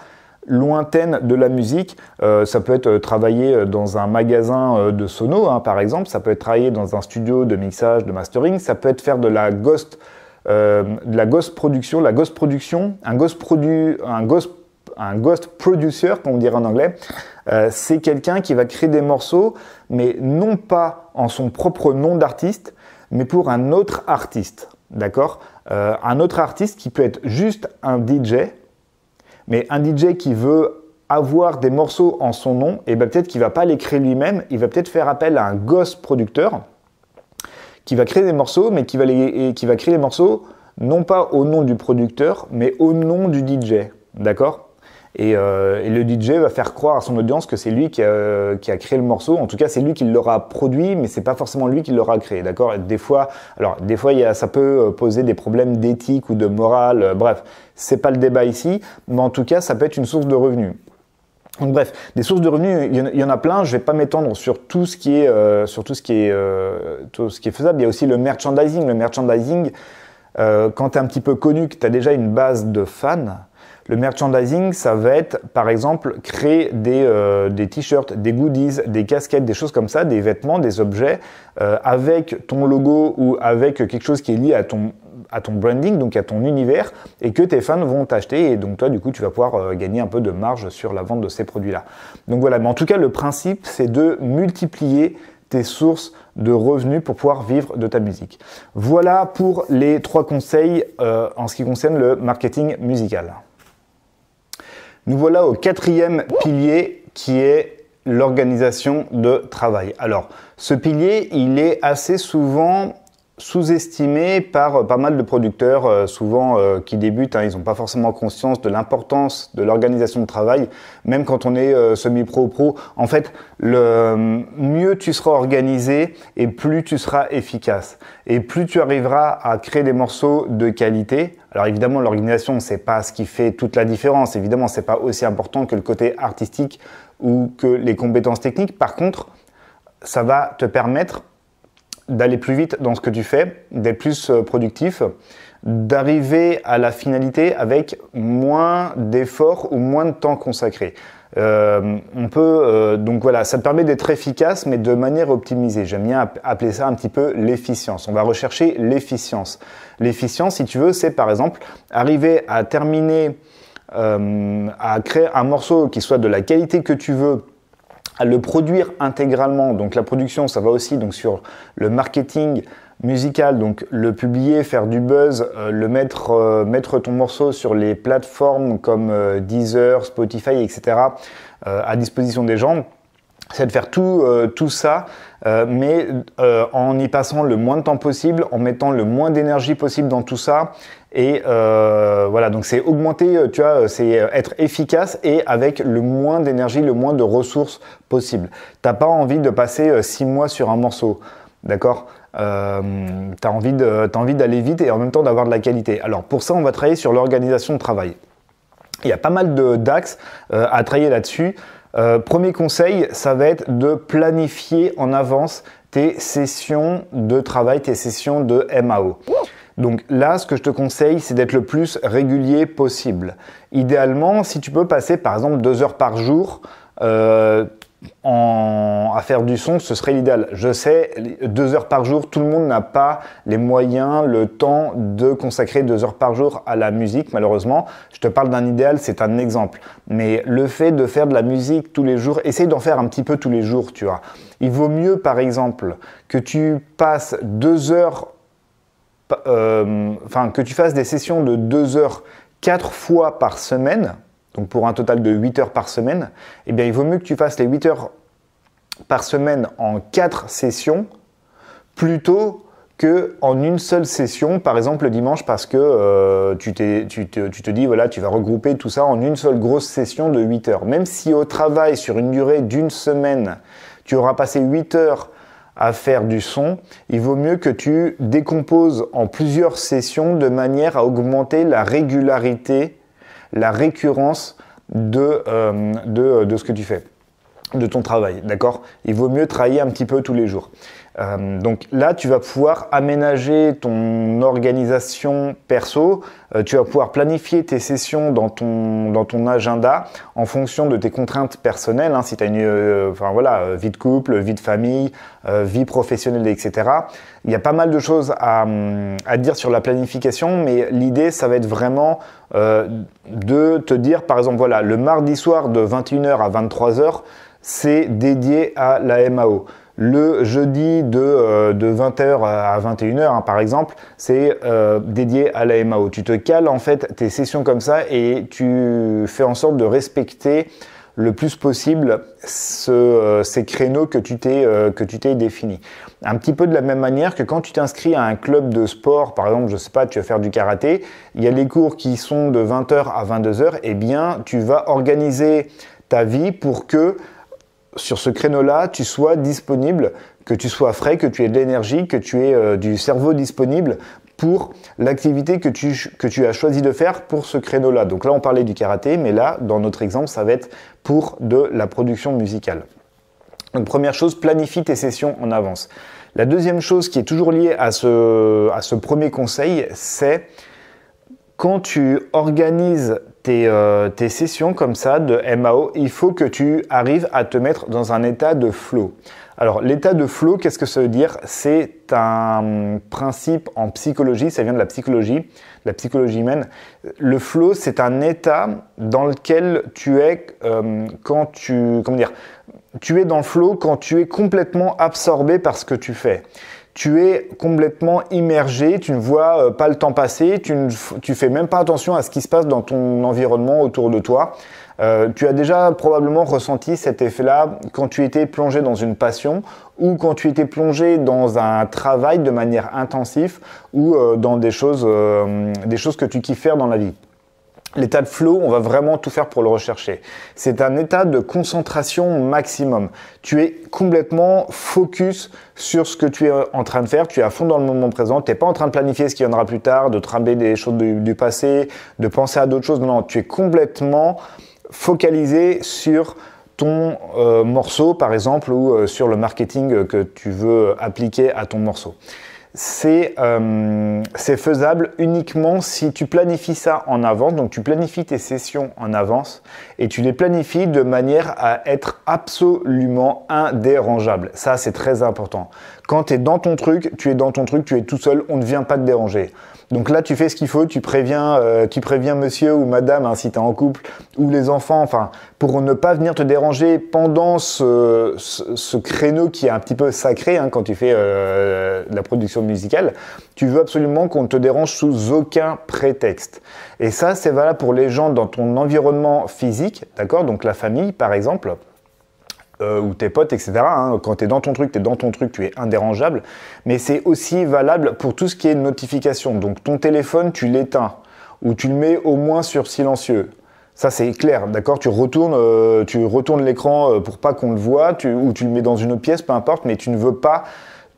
lointaines de la musique. Euh, ça peut être euh, travailler dans un magasin de sono, hein, par exemple. Ça peut être travailler dans un studio de mixage, de mastering. Ça peut être faire de la ghost, production, la ghost production, un ghost producer, comme on dirait en anglais, c'est quelqu'un qui va créer des morceaux, mais non pas en son propre nom d'artiste, mais pour un autre artiste, d'accord euh, Un autre artiste qui peut être juste un DJ, mais un DJ qui veut avoir des morceaux en son nom, et ben, peut-être qu'il va pas les créer lui-même, il va peut-être faire appel à un gosse producteur qui va créer des morceaux, mais qui va, qui va créer les morceaux non pas au nom du producteur, mais au nom du DJ, d'accord euh, et, le DJ va faire croire à son audience que c'est lui qui a, créé le morceau. En tout cas, c'est lui qui l'aura produit, mais c'est pas forcément lui qui l'aura créé, d'accord Des fois, des fois, ça peut euh, poser des problèmes d'éthique ou de morale. Bref euh, bref, c'est pas le débat ici, mais en tout cas, ça peut être une source de revenus. Donc bref, des sources de revenus, il y en a plein. Je vais pas m'étendre sur tout ce qui est, sur tout ce qui est, tout ce qui est faisable. Il y a aussi le merchandising. Le merchandising, quand tu es un petit peu connu, que tu as déjà une base de fans le merchandising, ça va être par exemple créer euh, des, t-shirts, des goodies, des casquettes, des choses comme ça, des vêtements, des objets euh, avec ton logo ou avec quelque chose qui est lié à ton branding, donc à ton univers, et que tes fans vont t'acheter. Et donc toi, du coup, tu vas pouvoir euh, gagner un peu de marge sur la vente de ces produits-là. Donc voilà, mais en tout cas, le principe, c'est de multiplier tes sources de revenus pour pouvoir vivre de ta musique. Voilà pour les trois conseils en ce qui concerne le marketing musical. Nous voilà au quatrième pilier qui est l'organisation de travail. Alors, ce pilier, il est assez souvent sous-estimé par euh, pas mal de producteurs, euh, souvent euh, qui débutent, hein. ils n'ont pas forcément conscience de l'importance de l'organisation de travail, même quand on est semi-pro pro. En fait, le mieux tu seras organisé et plus tu seras efficace. Et plus tu arriveras à créer des morceaux de qualité, alors évidemment, l'organisation, c'est pas ce qui fait toute la différence. Évidemment, n'est pas aussi important que le côté artistique ou que les compétences techniques. Par contre, ça va te permettre d'aller plus vite dans ce que tu fais, d'être plus euh, productif, d'arriver à la finalité avec moins d'efforts ou moins de temps consacré. Euh, on peut euh, donc voilà, ça te permet d'être efficace mais de manière optimisée. J'aime bien appeler ça un petit peu l'efficience. On va rechercher l'efficience. L'efficience, si tu veux, c'est par exemple arriver à terminer, euh, à créer un morceau qui soit de la qualité que tu veux à le produire intégralement. Donc la production, ça va aussi donc sur le marketing, musical, donc le publier, faire du buzz, euh, le mettre, euh, mettre ton morceau sur les plateformes comme euh, Deezer, Spotify, etc. à disposition des gens, c'est de faire tout, tout ça, mais en y passant le moins de temps possible, en mettant le moins d'énergie possible dans tout ça. Et voilà, donc c'est augmenter, tu vois, c'est être efficace et avec le moins d'énergie, le moins de ressources possible. T'as pas envie de passer six mois sur un morceau, d'accord euh, tu as envie d'aller vite et en même temps d'avoir de la qualité. Alors pour ça, on va travailler sur l'organisation de travail. Il y a pas mal d'axes euh, à travailler là-dessus. Euh, premier conseil, ça va être de planifier en avance tes sessions de travail, tes sessions de MAO. Donc là, ce que je te conseille, c'est d'être le plus régulier possible. Idéalement, si tu peux passer par exemple deux heures par jour, en, à faire du son, ce serait l'idéal. Je sais, deux heures par jour, tout le monde n'a pas les moyens, le temps de consacrer deux heures par jour à la musique, malheureusement. Je te parle d'un idéal, c'est un exemple. Mais le fait de faire de la musique tous les jours, essaye d'en faire un petit peu tous les jours, tu vois. Il vaut mieux, par exemple, que tu passes deux heures, euh, enfin, que tu fasses des sessions de deux heures quatre fois par semaine, donc pour un total de 8 heures par semaine, eh bien il vaut mieux que tu fasses les 8 heures par semaine en 4 sessions plutôt que en une seule session, par exemple le dimanche, parce que euh, te, tu, te, dis, voilà, tu vas regrouper tout ça en une seule grosse session de 8 heures. Même si au travail, sur une durée d'une semaine, tu auras passé 8 heures à faire du son, il vaut mieux que tu décomposes en plusieurs sessions de manière à augmenter la régularité la récurrence de, euh, de, de ce que tu fais de ton travail, d'accord Il vaut mieux travailler un petit peu tous les jours. Euh, donc là, tu vas pouvoir aménager ton organisation perso, euh, tu vas pouvoir planifier tes sessions dans ton, agenda en fonction de tes contraintes personnelles, hein. si tu as une euh, voilà, vie de couple, vie de famille, vie professionnelle, etc. Il y a pas mal de choses à, à dire sur la planification, mais l'idée, ça va être vraiment de te dire, par exemple, voilà, le mardi soir de 21h à 23h, c'est dédié à la MAO. Le jeudi de, 20h euh, à 21h, hein, par exemple, c'est euh, dédié à la MAO. Tu te cales en fait tes sessions comme ça et tu fais en sorte de respecter le plus possible euh, ces créneaux que tu t'es définis. défini. Un petit peu de la même manière que quand tu t'inscris à un club de sport, par exemple, je ne sais pas, tu vas faire du karaté, il y a les cours qui sont de 20h à 22h, et eh bien tu vas organiser ta vie pour que sur ce créneau-là, tu sois disponible, que tu sois frais, que tu aies de l'énergie, que tu aies euh, du cerveau disponible pour l'activité que tu, as choisi de faire pour ce créneau-là. Donc là, on parlait du karaté, mais là, dans notre exemple, ça va être pour de la production musicale. Donc première chose, planifie tes sessions en avance. La deuxième chose qui est toujours liée à ce premier conseil, c'est quand tu organises euh, tes, sessions comme ça de MAO, il faut que tu arrives à te mettre dans un état de flow. Alors l'état de flow, qu'est-ce que ça veut dire C'est un principe en psychologie, ça vient de la psychologie, de la psychologie humaine. Le flow, c'est un état dans lequel tu es euh, quand tu... Comment dire Tu es dans le flow quand tu es complètement absorbé par ce que tu fais tu es complètement immergé, tu ne vois euh, pas le temps passer, tu ne fais même pas attention à ce qui se passe dans ton environnement autour de toi. Euh, tu as déjà probablement ressenti cet effet-là quand tu étais plongé dans une passion ou quand tu étais plongé dans un travail de manière intensive ou euh, dans des choses, des choses que tu kiffes faire dans la vie. L'état de flow, on va vraiment tout faire pour le rechercher. C'est un état de concentration maximum. Tu es complètement focus sur ce que tu es en train de faire. Tu es à fond dans le moment présent. Tu n'es pas en train de planifier ce qui viendra plus tard, de trimber des choses du, passé, de penser à d'autres choses. Non, tu es complètement focalisé sur ton euh, morceau, par exemple, ou euh, sur le marketing euh, que tu veux appliquer à ton morceau. Euh, c'est faisable uniquement si tu planifies ça en avance, donc tu planifies tes sessions en avance et tu les planifies de manière à être absolument indérangeable. Ça, c'est très important. Quand tu es dans ton truc, tu es dans ton truc, tu es tout seul, on ne vient pas te déranger. Donc là, tu fais ce qu'il faut, tu préviens, euh, tu préviens monsieur ou madame, hein, si tu es en couple, ou les enfants, enfin, pour ne pas venir te déranger pendant ce, ce, créneau qui est un petit peu sacré hein, quand tu fais euh, la production musicale. Tu veux absolument qu'on ne te dérange sous aucun prétexte. Et ça, c'est valable pour les gens dans ton environnement physique, d'accord Donc la famille, par exemple. Euh, ou tes potes, etc. Hein. Quand tu es dans ton truc, tu es dans ton truc, tu es indérangeable. Mais c'est aussi valable pour tout ce qui est notification. Donc ton téléphone, tu l'éteins ou tu le mets au moins sur silencieux. Ça c'est clair, d'accord Tu retournes, euh, tu retournes l'écran euh, pour pas qu'on le voit, ou tu le mets dans une autre pièce, peu importe, mais tu ne veux pas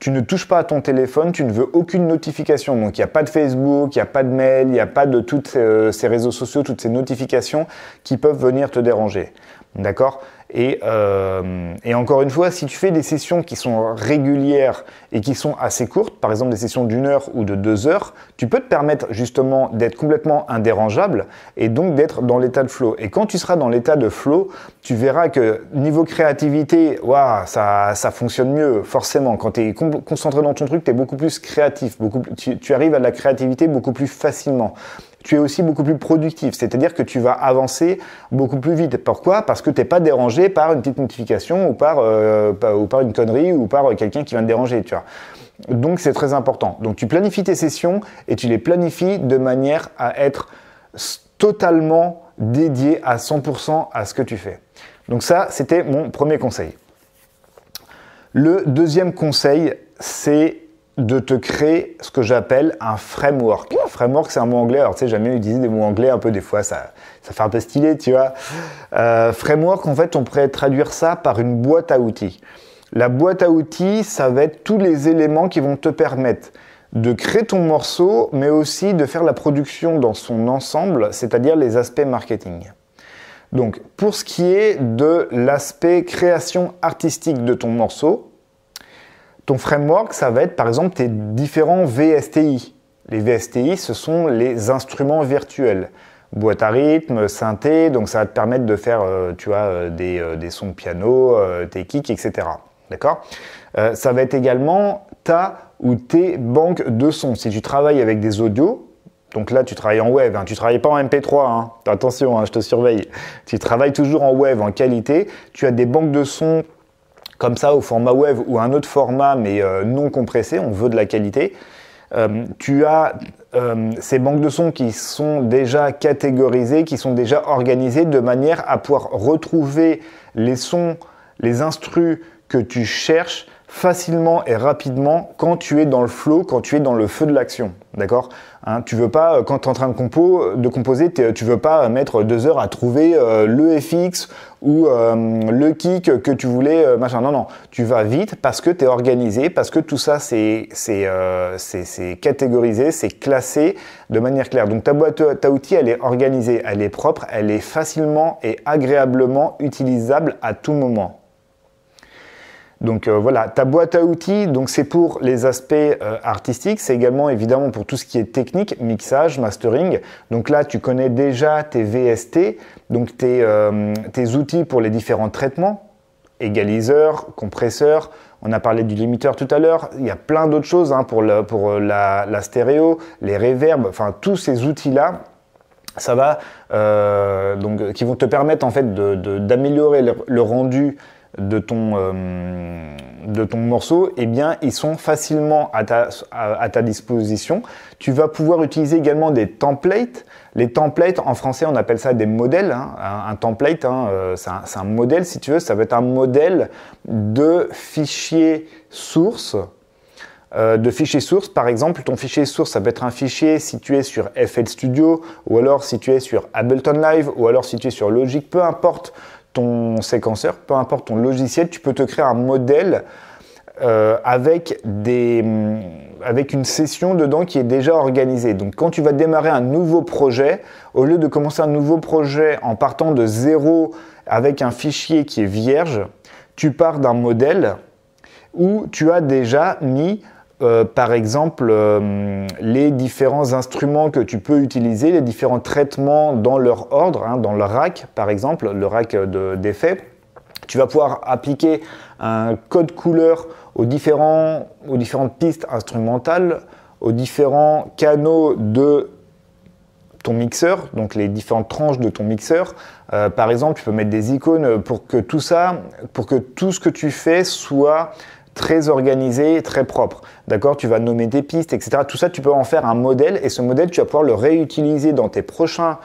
tu ne touches pas à ton téléphone, tu ne veux aucune notification. Donc il n'y a pas de Facebook, il n'y a pas de mail, il n'y a pas de tous ces réseaux sociaux, toutes ces notifications qui peuvent venir te déranger. D'accord euh, et, encore une fois, si tu fais des sessions qui sont régulières et qui sont assez courtes, par exemple des sessions d'une heure ou de deux heures, tu peux te permettre justement d'être complètement indérangeable et donc d'être dans l'état de flow. Et quand tu seras dans l'état de flow, tu verras que niveau créativité, ça, ça, fonctionne mieux, forcément. Quand tu es concentré dans ton truc, tu es beaucoup plus créatif, beaucoup tu, arrives à la créativité beaucoup plus facilement tu es aussi beaucoup plus productif. C'est-à-dire que tu vas avancer beaucoup plus vite. Pourquoi Parce que tu n'es pas dérangé par une petite notification ou par, euh, ou par une connerie ou par quelqu'un qui vient te déranger, tu vois. Donc c'est très important. Donc tu planifies tes sessions et tu les planifies de manière à être totalement dédié à 100% à ce que tu fais. Donc ça, c'était mon premier conseil. Le deuxième conseil, c'est de te créer ce que j'appelle un framework. Un framework, c'est un mot anglais. Alors, tu sais, j'aime bien utiliser des mots anglais un peu, des fois, ça, ça fait un peu stylé, tu vois. Euh, framework, en fait, on pourrait traduire ça par une boîte à outils. La boîte à outils, ça va être tous les éléments qui vont te permettre de créer ton morceau, mais aussi de faire la production dans son ensemble, c'est-à-dire les aspects marketing. Donc, pour ce qui est de l'aspect création artistique de ton morceau, ton framework, ça va être par exemple tes différents VSTI. Les VSTI, ce sont les instruments virtuels. Boîte à rythme, synthé, donc ça va te permettre de faire euh, tu vois, euh, euh, des, sons de piano, tes kicks, etc. D'accord Ça va être également ta ou tes banques de sons. Si tu travailles avec des audios, donc là, tu travailles en web, hein. tu ne travailles pas en MP3, hein. attention, hein, je te surveille. Tu travailles toujours en web, en qualité. Tu as des banques de sons comme ça au format web ou un autre format mais euh, non compressé, on veut de la qualité. Euh, tu as euh, ces banques de sons qui sont déjà catégorisées, qui sont déjà organisées de manière à pouvoir retrouver les sons, les instrus que tu cherches facilement et rapidement quand tu es dans le flow, quand tu es dans le feu de l'action. D'accord hein, Tu veux pas, euh, quand tu es en train de, composer, tu veux pas euh, mettre deux heures à trouver euh, le FX ou le kick que tu voulais, machin. Non, non. Tu vas vite parce que tu es organisé, parce que tout ça, c'est catégorisé, c'est classé de manière claire. Donc ta boîte ta outil, elle est organisée, elle est propre, elle est facilement et agréablement utilisable à tout moment. Donc euh, voilà, ta boîte à outils, donc c'est pour les aspects euh, artistiques, c'est également évidemment pour tout ce qui est technique, mixage, mastering. Donc là, tu connais déjà tes VST, donc euh, tes, outils pour les différents traitements, égaliseur, compresseur. On a parlé du limiteur tout à l'heure. Il y a plein d'autres choses hein, pour, la, stéréo, les reverbs, enfin tous ces outils-là, ça va donc qui vont te permettre en fait d'améliorer le rendu euh, de ton, morceau, eh bien, ils sont facilement à ta, disposition. Tu vas pouvoir utiliser également des templates. Les templates, en français, on appelle ça des modèles. Hein. Un, template, hein, euh, c'est un, modèle, si tu veux, ça va être un modèle de fichier source. Euh, de fichier source, par exemple, ton fichier source, ça peut être un fichier situé sur FL Studio, ou alors situé sur Ableton Live, ou alors situé sur Logic, peu importe ton séquenceur, peu importe ton logiciel, tu peux te créer un modèle euh, avec, des, mm, avec une session dedans qui est déjà organisée. Donc quand tu vas démarrer un nouveau projet, au lieu de commencer un nouveau projet en partant de zéro avec un fichier qui est vierge, tu pars d'un modèle où tu as déjà mis euh, par exemple euh, les différents instruments que tu peux utiliser, les différents traitements dans leur ordre, hein, dans le rack par exemple, le rack d'effets. tu vas pouvoir appliquer un code couleur aux, différents, différentes pistes instrumentales, aux différents canaux de ton mixeur, donc les différentes tranches de ton mixeur. Euh, par exemple, tu peux mettre des icônes pour que tout ça, pour que tout ce que tu fais soit très organisé, très propre. D'accord Tu vas nommer des pistes, etc. Tout ça, tu peux en faire un modèle et ce modèle, tu vas pouvoir le réutiliser dans tes prochains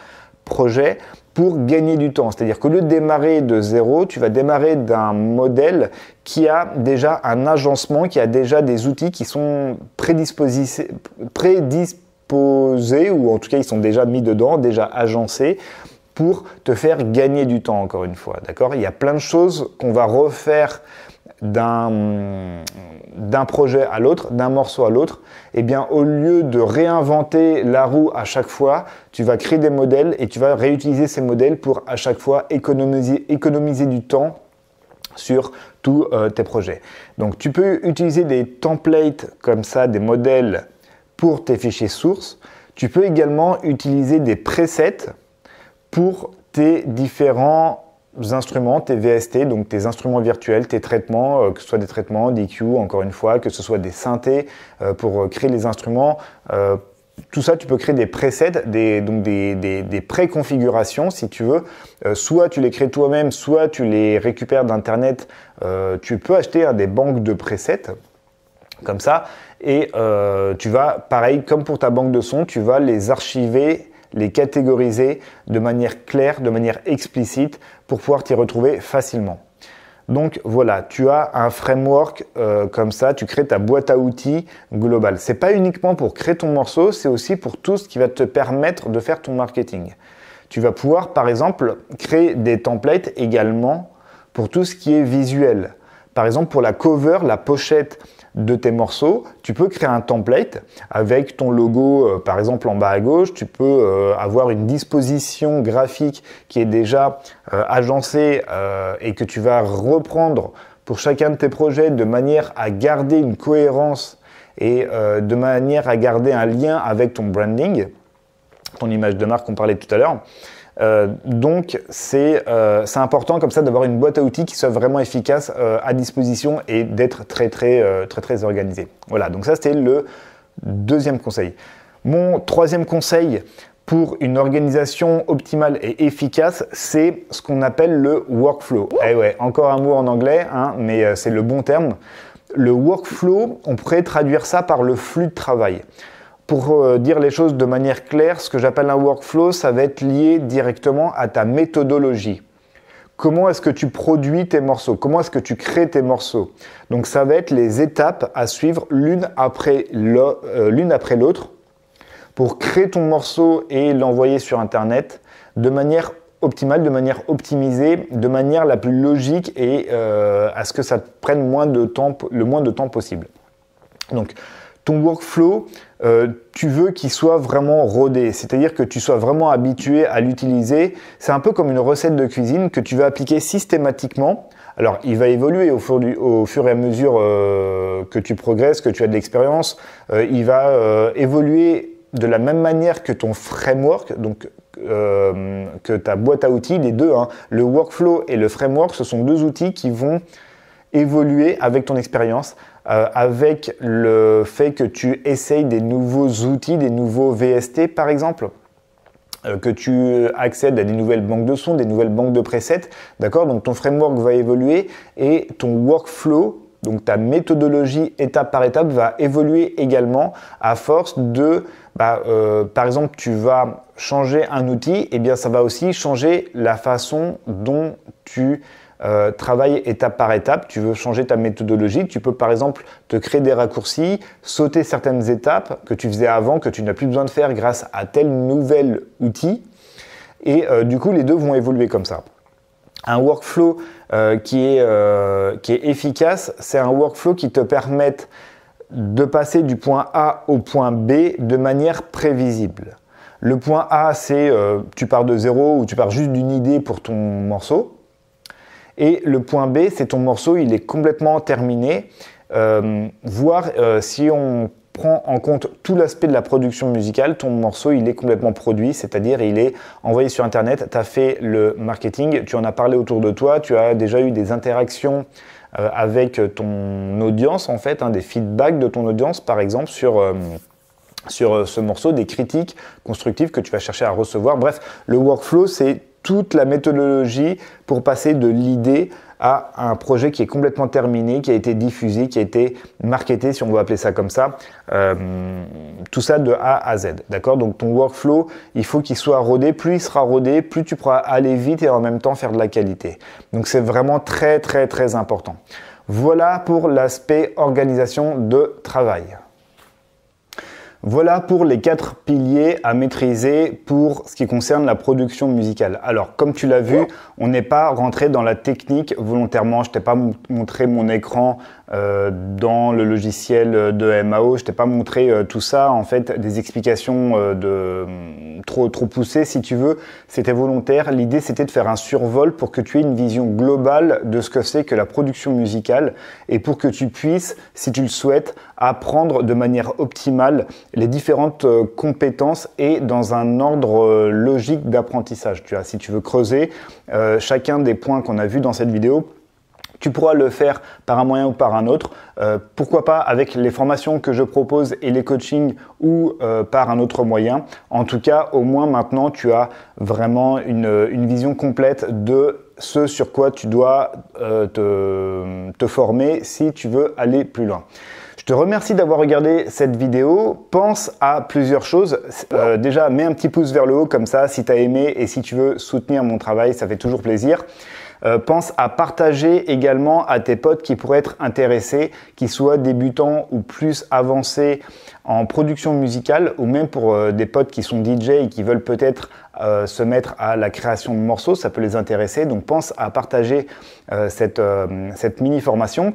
projets pour gagner du temps. C'est-à-dire qu'au lieu de démarrer de zéro, tu vas démarrer d'un modèle qui a déjà un agencement, qui a déjà des outils qui sont prédisposés, ou en tout cas ils sont déjà mis dedans, déjà agencés pour te faire gagner du temps encore une fois. D'accord Il y a plein de choses qu'on va refaire d'un projet à l'autre, d'un morceau à l'autre, eh bien au lieu de réinventer la roue à chaque fois, tu vas créer des modèles et tu vas réutiliser ces modèles pour à chaque fois économiser, du temps sur tous euh, tes projets. Donc tu peux utiliser des templates comme ça, des modèles pour tes fichiers sources. Tu peux également utiliser des presets pour tes différents instruments, tes VST, donc tes instruments virtuels, tes traitements, euh, que ce soit des traitements, des encore une fois, que ce soit des synthés euh, pour euh, créer les instruments. tout ça, tu peux créer des presets, des, donc des, préconfigurations si tu veux. soit tu les crées toi-même, soit tu les récupères d'Internet. tu peux acheter hein, des banques de presets comme ça. Et tu vas, pareil, comme pour ta banque de sons, tu vas les archiver les catégoriser de manière claire, de manière explicite, pour pouvoir t'y retrouver facilement. Donc voilà, tu as un framework euh, comme ça, tu crées ta boîte à outils globale. C'est pas uniquement pour créer ton morceau, c'est aussi pour tout ce qui va te permettre de faire ton marketing. Tu vas pouvoir par exemple créer des templates également pour tout ce qui est visuel. Par exemple pour la cover, la pochette, de tes morceaux, tu peux créer un template avec ton logo, euh, par exemple en bas à gauche, tu peux euh, avoir une disposition graphique qui est déjà euh, agencée et que tu vas reprendre pour chacun de tes projets de manière à garder une cohérence et de manière à garder un lien avec ton branding, ton image de marque qu'on parlait tout à l'heure. Euh, donc euh, c'est important comme ça d'avoir une boîte à outils qui soit vraiment efficace euh, à disposition et d'être très très, très organisé. Voilà, donc ça c'était le deuxième conseil. Mon troisième conseil pour une organisation optimale et efficace, c'est ce qu'on appelle le workflow. Eh encore un mot en anglais, hein, mais c'est le bon terme. Le workflow, on pourrait traduire ça par le flux de travail pour euh, dire les choses de manière claire, ce que j'appelle un workflow, ça va être lié directement à ta méthodologie. Comment est-ce que tu produis tes morceaux Comment est-ce que tu crées tes morceaux Donc ça va être les étapes à suivre l'une après euh, l'autre pour créer ton morceau et l'envoyer sur Internet de manière optimale, de manière optimisée, de manière la plus logique et euh, à ce que ça prenne le moins de temps possible. Donc ton workflow, euh, tu veux qu'il soit vraiment rodé, c'est-à-dire que tu sois vraiment habitué à l'utiliser. C'est un peu comme une recette de cuisine que tu vas appliquer systématiquement. Alors, il va évoluer au fur, et à mesure euh, que tu progresses, que tu as de l'expérience. Euh, il va évoluer de la même manière que ton framework, donc que ta boîte à outils, les deux, hein. le workflow et le framework, ce sont deux outils qui vont évoluer avec ton expérience, euh, avec le fait que tu essayes des nouveaux outils, des nouveaux VST par exemple euh, que tu accèdes à des nouvelles banques de sons, des nouvelles banques de presets, d'accord Donc ton framework va évoluer et ton workflow, donc ta méthodologie étape par étape va évoluer également à force de, bah, euh, par exemple, tu vas changer un outil, et eh bien ça va aussi changer la façon dont tu euh, travaille étape par étape. Tu veux changer ta méthodologie. Tu peux par exemple te créer des raccourcis, sauter certaines étapes que tu faisais avant, que tu n'as plus besoin de faire grâce à tel nouvel outil. Et euh, du coup, les deux vont évoluer comme ça. Un workflow euh, qui, est, qui est efficace, c'est un workflow qui te permet de passer du point A au point B de manière prévisible. Le point A, c'est tu pars de zéro ou tu pars juste d'une idée pour ton morceau. Et le point B, c'est ton morceau, il est complètement terminé. Euh, voir euh, si on prend en compte tout l'aspect de la production musicale, ton morceau, il est complètement produit, c'est-à-dire il est envoyé sur Internet, tu as fait le marketing, tu en as parlé autour de toi, tu as déjà eu des interactions euh, avec ton audience, en fait, hein, des feedbacks de ton audience, par exemple, sur... sur ce morceau, des critiques constructives que tu vas chercher à recevoir. Bref, le workflow, c'est toute la méthodologie pour passer de l'idée à un projet qui est complètement terminé, qui a été diffusé, qui a été marketé, si on veut appeler ça comme ça, euh, tout ça de A à Z, d'accord Donc ton workflow, il faut qu'il soit rodé, plus il sera rodé, plus tu pourras aller vite et en même temps faire de la qualité. Donc c'est vraiment très très très important. Voilà pour l'aspect organisation de travail. Voilà pour les quatre piliers à maîtriser pour ce qui concerne la production musicale. Alors, comme tu l'as vu, on n'est pas rentré dans la technique volontairement. Je t'ai pas montré mon écran euh, dans le logiciel de MAO, je t'ai pas montré euh, tout ça, en fait, des explications euh, de, mm, trop, trop poussées, si tu veux. C'était volontaire. L'idée, c'était de faire un survol pour que tu aies une vision globale de ce que c'est que la production musicale et pour que tu puisses, si tu le souhaites, apprendre de manière optimale les différentes compétences et dans un ordre logique d'apprentissage. Tu vois, si tu veux creuser chacun des points qu'on a vus dans cette vidéo, tu pourras le faire par un moyen ou par un autre. Euh, pourquoi pas avec les formations que je propose et les coachings ou euh, par un autre moyen. En tout cas, au moins maintenant, tu as vraiment une, vision complète de ce sur quoi tu dois euh, te, former si tu veux aller plus loin. Je te remercie d'avoir regardé cette vidéo. Pense à plusieurs choses. déjà, mets un petit pouce vers le haut comme ça si tu as aimé et si tu veux soutenir mon travail, ça fait toujours plaisir. Euh, pense à partager également à tes potes qui pourraient être intéressés, qui soient débutants ou plus avancés en production musicale ou même pour euh, des potes qui sont DJ et qui veulent peut-être euh, se mettre à la création de morceaux, ça peut les intéresser. Donc pense à partager cette mini formation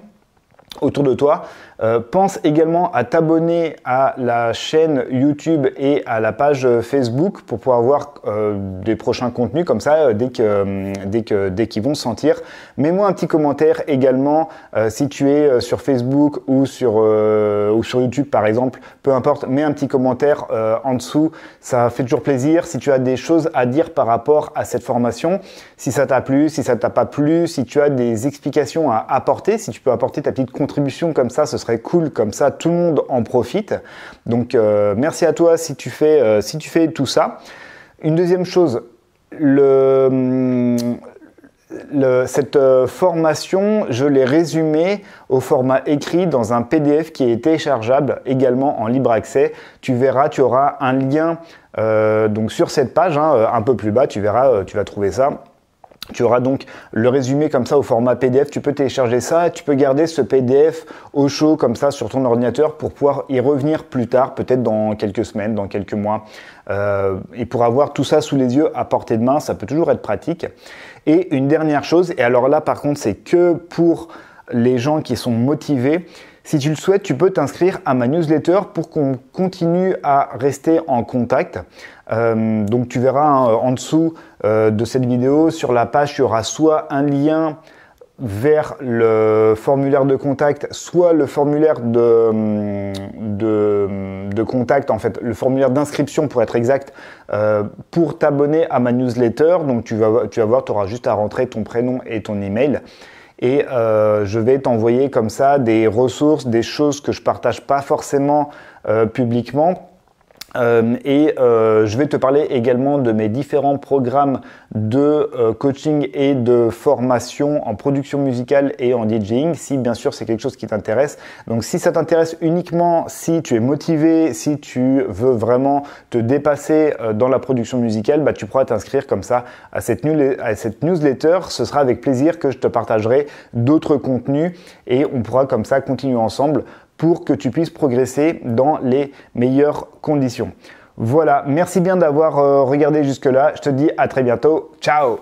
autour de toi euh, pense également à t'abonner à la chaîne YouTube et à la page euh, Facebook pour pouvoir voir euh, des prochains contenus comme ça dès qu'ils vont sentir. Mets-moi un petit commentaire également si tu es sur Facebook ou sur ou sur YouTube par exemple, peu importe, mets un petit commentaire en dessous, ça fait toujours plaisir si tu as des choses à dire par rapport à cette formation, si ça t'a plu, si ça t'a pas plu, si tu as des explications à apporter, si tu peux apporter ta petite contribution comme ça, ce serait cool comme ça, tout le monde en profite. Donc euh, merci à toi si tu fais, euh, si tu fais tout ça. Une deuxième chose, le, mm, cette euh, formation, je l'ai résumé au format écrit dans un PDF qui est téléchargeable également en libre accès. Tu verras, tu auras un lien donc sur cette page, hein, un peu plus bas, tu verras, tu vas trouver ça tu auras donc le résumé comme ça au format PDF. Tu peux télécharger ça. Tu peux garder ce PDF au chaud comme ça sur ton ordinateur pour pouvoir y revenir plus tard, peut-être dans quelques semaines, dans quelques mois. Euh, et pour avoir tout ça sous les yeux à portée de main, ça peut toujours être pratique. Et une dernière chose, et alors là par contre c'est que pour les gens qui sont motivés, si tu le souhaites, tu peux t'inscrire à ma newsletter pour qu'on continue à rester en contact. Euh, donc tu verras hein, en dessous euh, de cette vidéo, sur la page, il y aura soit un lien vers le formulaire de contact, soit le formulaire de, contact, en fait, le formulaire d'inscription pour être exact, euh, pour t'abonner à ma newsletter. Donc tu vas, tu vas voir, tu auras juste à rentrer ton prénom et ton email. Et euh, je vais t'envoyer comme ça des ressources, des choses que je partage pas forcément publiquement euh, et euh, je vais te parler également de mes différents programmes de euh, coaching et de formation en production musicale et en DJing, si bien sûr c'est quelque chose qui t'intéresse. Donc si ça t'intéresse uniquement, si tu es motivé, si tu veux vraiment te dépasser dans la production musicale, bah, tu pourras t'inscrire comme ça à cette newsletter. Ce sera avec plaisir que je te partagerai d'autres contenus et on pourra comme ça continuer ensemble pour que tu puisses progresser dans les meilleures conditions. Voilà, merci bien d'avoir euh, regardé jusque-là. Je te dis à très bientôt. Ciao